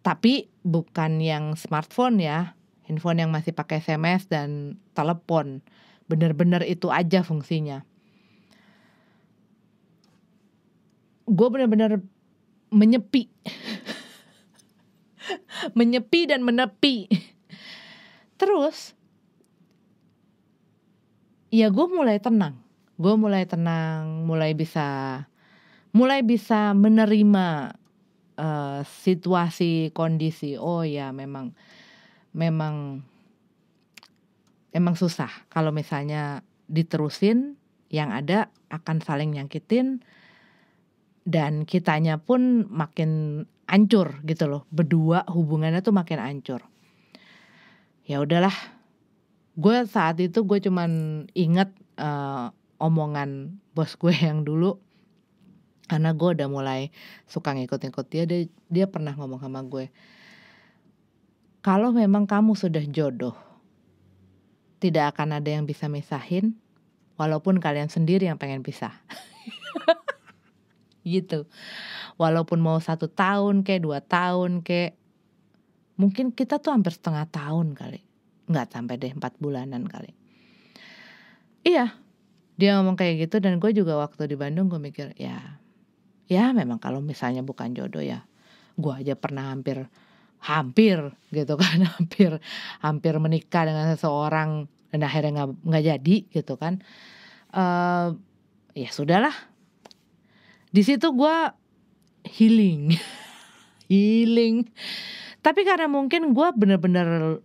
Tapi bukan yang smartphone ya, handphone yang masih pakai SMS dan telepon. Bener-bener itu aja fungsinya. Gue bener-bener menyepi [laughs] menyepi dan menepi. Terus, ya gue mulai tenang. Gue mulai tenang, mulai bisa, mulai bisa menerima uh, situasi, kondisi. Oh ya, memang, memang, emang susah kalau misalnya diterusin yang ada akan saling nyangkitin dan kitanya pun makin ancur gitu loh berdua hubungannya tuh makin ancur ya udahlah gue saat itu gue cuman inget uh, eh, omongan bos gue [laughs] yang dulu karena gue udah mulai suka ngikut-ngikut dia dia dia pernah ngomong sama gue kalau memang kamu sudah jodoh tidak akan ada yang bisa misahin walaupun kalian sendiri yang pengen pisah [laughs] gitu walaupun mau satu tahun kayak dua tahun kayak mungkin kita tuh hampir setengah tahun kali nggak sampai deh empat bulanan kali iya dia ngomong kayak gitu dan gue juga waktu di Bandung gue mikir ya ya memang kalau misalnya bukan jodoh ya gue aja pernah hampir hampir gitu kan [laughs] hampir hampir menikah dengan seseorang dan akhirnya nggak nggak jadi gitu kan uh, ya sudahlah di situ gue healing, [laughs] healing. Tapi karena mungkin gue bener-bener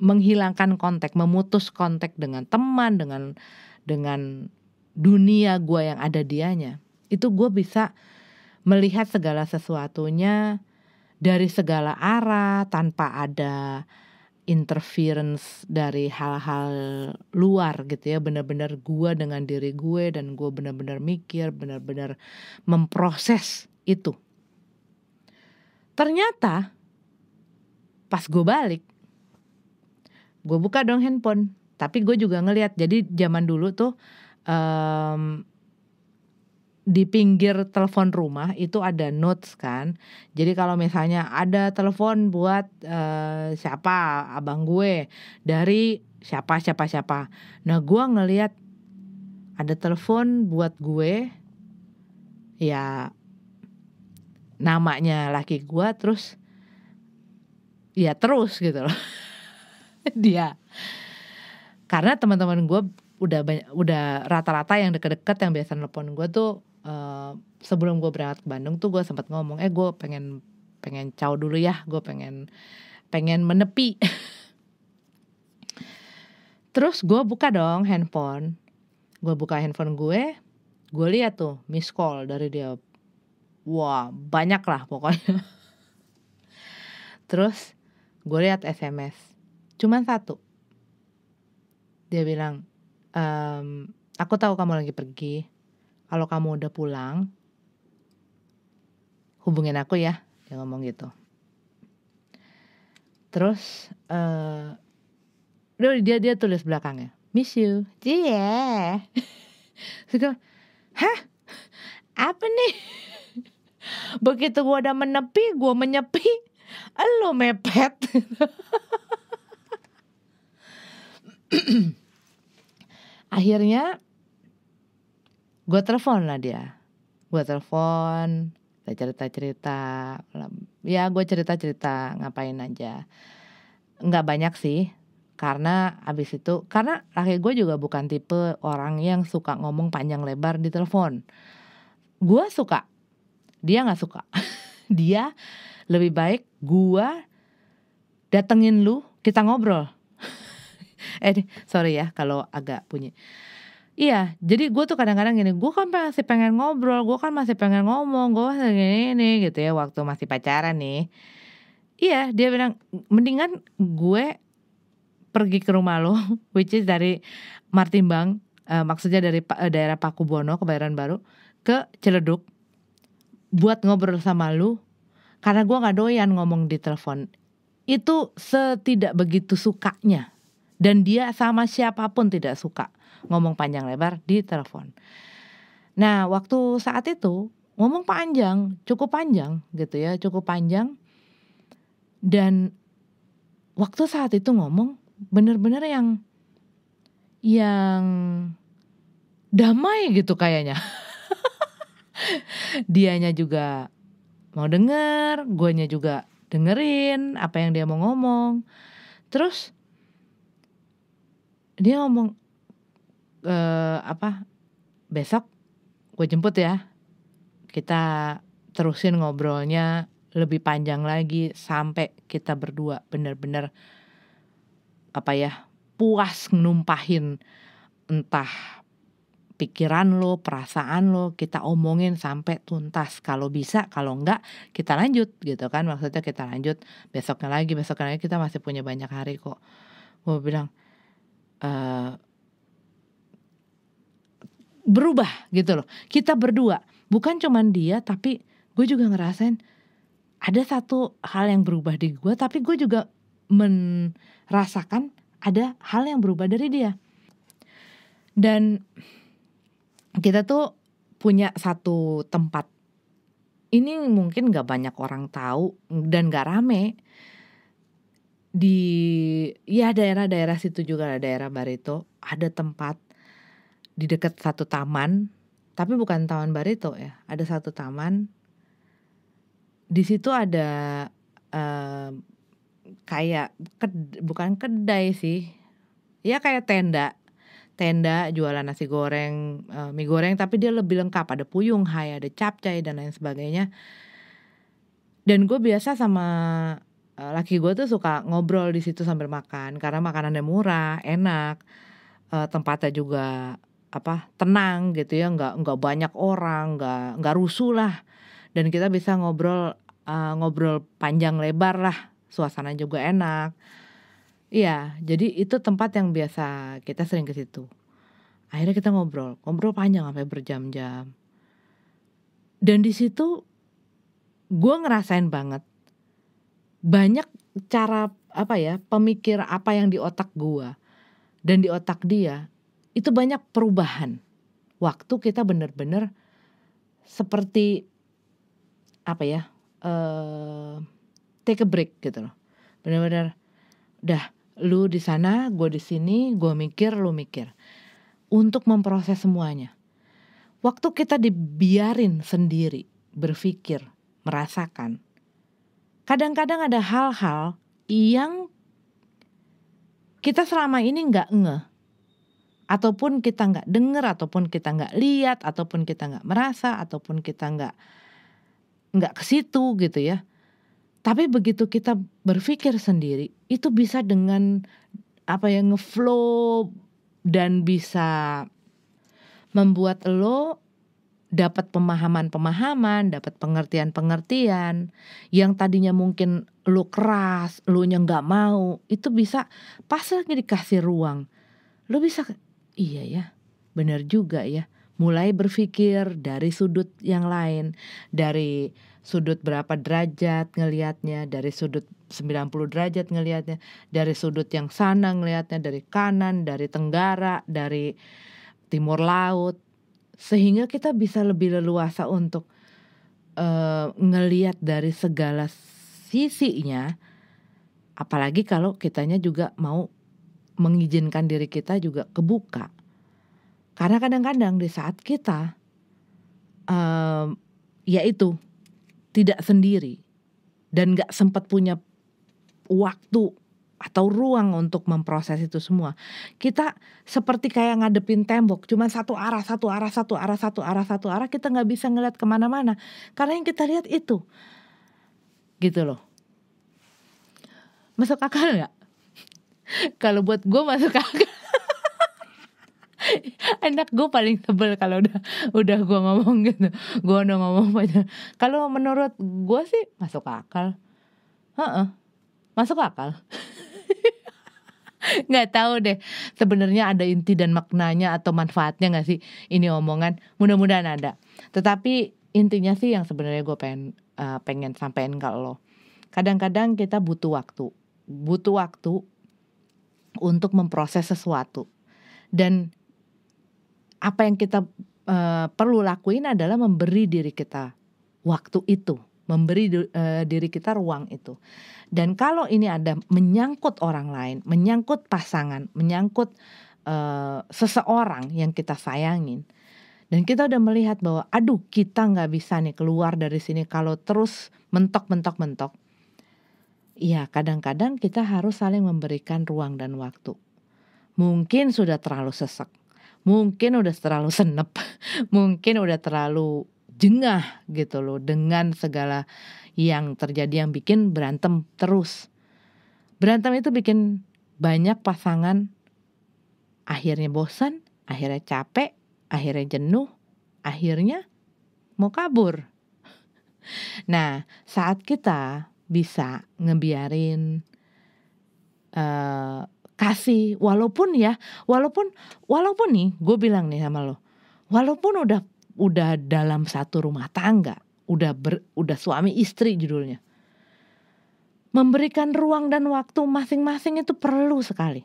menghilangkan kontak, memutus kontak dengan teman, dengan dengan dunia gue yang ada dianya. Itu gue bisa melihat segala sesuatunya dari segala arah tanpa ada interference dari hal-hal luar gitu ya benar-benar gue dengan diri gue dan gue benar-benar mikir benar-benar memproses itu ternyata pas gue balik gue buka dong handphone tapi gue juga ngelihat jadi zaman dulu tuh um, di pinggir telepon rumah itu ada notes kan. Jadi kalau misalnya ada telepon buat uh, siapa abang gue dari siapa siapa siapa. Nah, gue ngeliat ada telepon buat gue ya namanya laki gue terus ya terus gitu loh. [laughs] Dia karena teman-teman gue udah banyak, udah rata-rata yang deket-deket yang biasa nelpon gue tuh uh, sebelum gue berangkat ke Bandung tuh gue sempat ngomong eh gue pengen pengen caw dulu ya gue pengen pengen menepi [laughs] terus gue buka dong handphone gue buka handphone gue gue lihat tuh miss call dari dia wah banyak lah pokoknya [laughs] terus gue lihat sms cuman satu dia bilang ehm, aku tahu kamu lagi pergi kalau kamu udah pulang, hubungin aku ya, dia ngomong gitu. Terus uh, dia dia tulis belakangnya, miss you, cie. suka [laughs] hah, apa nih? [laughs] Begitu gue udah menepi, gue menyepi, lo mepet. [laughs] Akhirnya gue telepon lah dia gue telepon kita cerita cerita ya gue cerita cerita ngapain aja nggak banyak sih karena abis itu karena laki gue juga bukan tipe orang yang suka ngomong panjang lebar di telepon gue suka dia nggak suka [laughs] dia lebih baik gue datengin lu kita ngobrol [laughs] eh sorry ya kalau agak punya Iya, jadi gue tuh kadang-kadang gini, gue kan masih pengen ngobrol, gue kan masih pengen ngomong, gue masih gini, gini gitu ya waktu masih pacaran nih. Iya, dia bilang mendingan gue pergi ke rumah lo, [laughs] which is dari Martimbang, uh, eh, maksudnya dari uh, daerah Pakubono Kebayoran Baru ke Ciledug buat ngobrol sama lu karena gue nggak doyan ngomong di telepon itu setidak begitu sukanya dan dia sama siapapun tidak suka ngomong panjang lebar di telepon. Nah, waktu saat itu ngomong panjang, cukup panjang gitu ya, cukup panjang. Dan waktu saat itu ngomong bener-bener yang yang damai gitu kayaknya. [laughs] Dianya juga mau denger, guanya juga dengerin apa yang dia mau ngomong. Terus dia ngomong, uh, apa besok gue jemput ya kita terusin ngobrolnya lebih panjang lagi sampai kita berdua bener-bener apa ya puas numpahin entah pikiran lo, perasaan lo, kita omongin sampai tuntas. Kalau bisa, kalau enggak, kita lanjut gitu kan. Maksudnya kita lanjut besoknya lagi, besoknya lagi kita masih punya banyak hari kok. Gue bilang, eh, berubah gitu loh. Kita berdua, bukan cuman dia tapi gue juga ngerasain ada satu hal yang berubah di gue tapi gue juga merasakan ada hal yang berubah dari dia. Dan kita tuh punya satu tempat. Ini mungkin gak banyak orang tahu dan gak rame di ya daerah-daerah situ juga ada daerah Barito ada tempat di dekat satu taman, tapi bukan Taman Barito ya. Ada satu taman. Di situ ada uh, kayak ked, bukan kedai sih. Ya kayak tenda. Tenda jualan nasi goreng, uh, mie goreng tapi dia lebih lengkap, ada puyung hai, ada capcay dan lain sebagainya. Dan gue biasa sama eh, laki gue tuh suka ngobrol di situ sambil makan karena makanannya murah, enak, tempatnya juga apa tenang gitu ya nggak nggak banyak orang nggak nggak rusuh lah dan kita bisa ngobrol uh, ngobrol panjang lebar lah suasana juga enak iya jadi itu tempat yang biasa kita sering ke situ akhirnya kita ngobrol ngobrol panjang sampai berjam-jam dan di situ gue ngerasain banget banyak cara apa ya pemikir apa yang di otak gue dan di otak dia itu banyak perubahan. Waktu kita benar-benar seperti apa ya? Uh, take a break gitu loh. Benar-benar udah lu di sana, gue di sini, gue mikir, lu mikir. Untuk memproses semuanya. Waktu kita dibiarin sendiri berpikir, merasakan. Kadang-kadang ada hal-hal yang kita selama ini nggak ngeh ataupun kita nggak dengar ataupun kita nggak lihat ataupun kita nggak merasa ataupun kita nggak nggak ke situ gitu ya tapi begitu kita berpikir sendiri itu bisa dengan apa yang ngeflow dan bisa membuat lo dapat pemahaman-pemahaman, dapat pengertian-pengertian yang tadinya mungkin lo keras, lo nya nggak mau, itu bisa pas lagi dikasih ruang, lo bisa Iya ya, benar juga ya. Mulai berpikir dari sudut yang lain, dari sudut berapa derajat ngelihatnya, dari sudut 90 derajat ngelihatnya, dari sudut yang sana ngelihatnya, dari kanan, dari tenggara, dari timur laut. Sehingga kita bisa lebih leluasa untuk uh, ngelihat dari segala sisinya, apalagi kalau kitanya juga mau mengizinkan diri kita juga kebuka. Karena kadang-kadang di saat kita um, yaitu tidak sendiri dan gak sempat punya waktu atau ruang untuk memproses itu semua. Kita seperti kayak ngadepin tembok, cuman satu arah, satu arah, satu arah, satu arah, satu arah, kita nggak bisa ngeliat kemana-mana. Karena yang kita lihat itu, gitu loh. Masuk akal nggak? kalau buat gue masuk akal enak gue paling tebel kalau udah udah gue ngomong gitu gue udah ngomong banyak kalau menurut gue sih masuk akal Heeh. masuk akal [laughs] nggak tahu deh sebenarnya ada inti dan maknanya atau manfaatnya nggak sih ini omongan mudah-mudahan ada tetapi intinya sih yang sebenarnya gue pengen uh, pengen sampein ke kadang-kadang kita butuh waktu butuh waktu untuk memproses sesuatu. Dan apa yang kita uh, perlu lakuin adalah memberi diri kita waktu itu, memberi uh, diri kita ruang itu. Dan kalau ini ada menyangkut orang lain, menyangkut pasangan, menyangkut uh, seseorang yang kita sayangin, dan kita udah melihat bahwa aduh kita nggak bisa nih keluar dari sini kalau terus mentok mentok mentok ya kadang-kadang kita harus saling memberikan ruang dan waktu. Mungkin sudah terlalu sesek, mungkin udah terlalu senep, [laughs] mungkin udah terlalu jengah gitu loh dengan segala yang terjadi yang bikin berantem terus. Berantem itu bikin banyak pasangan akhirnya bosan, akhirnya capek, akhirnya jenuh, akhirnya mau kabur. [laughs] Nah, saat kita bisa ngebiarin uh, kasih walaupun ya walaupun walaupun nih gue bilang nih sama lo walaupun udah udah dalam satu rumah tangga udah ber, udah suami istri judulnya memberikan ruang dan waktu masing-masing itu perlu sekali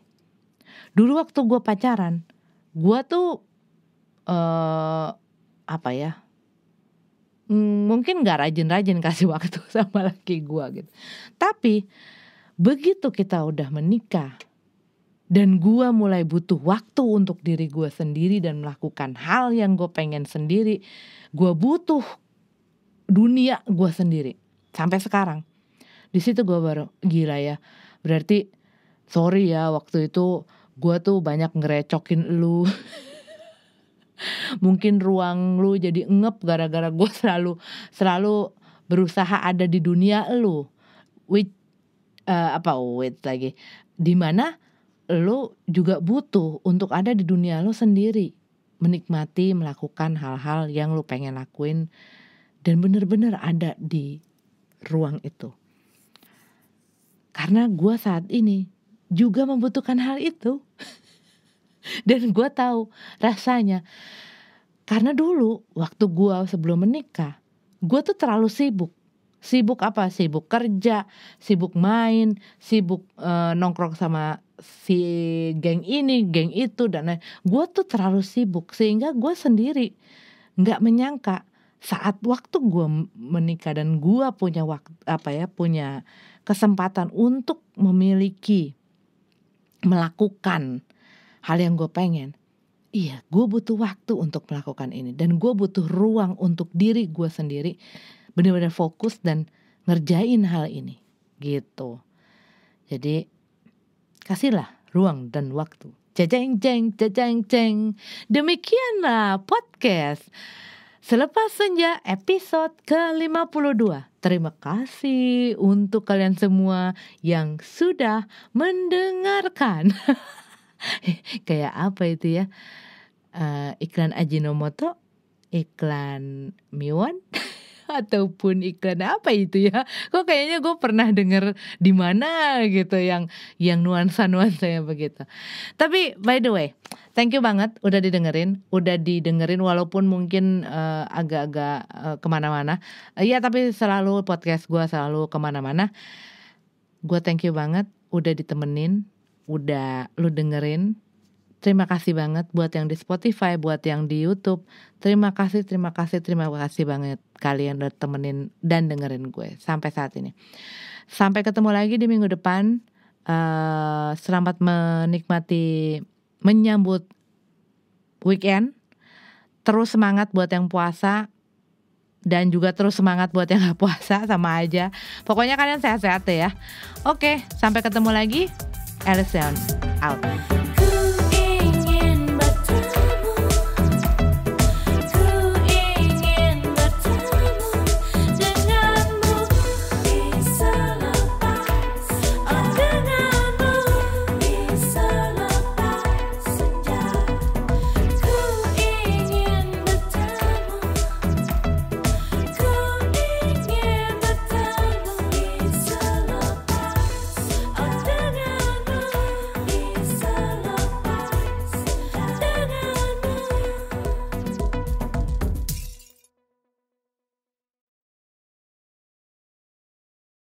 dulu waktu gue pacaran gue tuh uh, apa ya Hmm, mungkin nggak rajin-rajin kasih [laughs] waktu sama laki gue gitu. Tapi begitu kita udah menikah dan gue mulai butuh waktu untuk diri gue sendiri dan melakukan hal yang gue pengen sendiri, gue butuh dunia gue sendiri sampai sekarang. Di situ gue baru gila ya. Berarti sorry ya waktu itu gue tuh banyak ngerecokin lu [laughs] mungkin ruang lu jadi ngep gara-gara gue selalu selalu berusaha ada di dunia lu with uh, eh, apa with lagi dimana lu juga butuh untuk ada di dunia lu sendiri menikmati melakukan hal-hal yang lu pengen lakuin dan bener-bener ada di ruang itu karena gue saat ini juga membutuhkan hal itu [laughs] dan gue tahu rasanya karena dulu waktu gue sebelum menikah gue tuh terlalu sibuk sibuk apa sibuk kerja sibuk main sibuk e, nongkrong sama si geng ini geng itu dan gue tuh terlalu sibuk sehingga gue sendiri nggak menyangka saat waktu gue menikah dan gue punya waktu apa ya punya kesempatan untuk memiliki melakukan hal yang gue pengen. Iya, gue butuh waktu untuk melakukan ini dan gue butuh ruang untuk diri gue sendiri benar-benar fokus dan ngerjain hal ini gitu. Jadi kasihlah ruang dan waktu. Jajeng jeng jajeng jeng. Demikianlah podcast Selepas Senja episode ke-52. Terima kasih untuk kalian semua yang sudah mendengarkan. [laughs] [laughs] kayak apa itu ya uh, iklan Ajinomoto iklan Miwon [laughs] ataupun iklan apa itu ya kok kayaknya gue pernah denger di mana gitu yang yang nuansa nuansa yang begitu tapi by the way thank you banget udah didengerin udah didengerin walaupun mungkin uh, agak-agak uh, kemana-mana uh, ya tapi selalu podcast gue selalu kemana-mana gue thank you banget udah ditemenin udah lu dengerin. Terima kasih banget buat yang di Spotify, buat yang di YouTube. Terima kasih, terima kasih, terima kasih banget kalian udah temenin dan dengerin gue sampai saat ini. Sampai ketemu lagi di minggu depan. Uh, selamat menikmati menyambut weekend. Terus semangat buat yang puasa dan juga terus semangat buat yang gak puasa sama aja. Pokoknya kalian sehat-sehat ya. Oke, sampai ketemu lagi. and a sound out.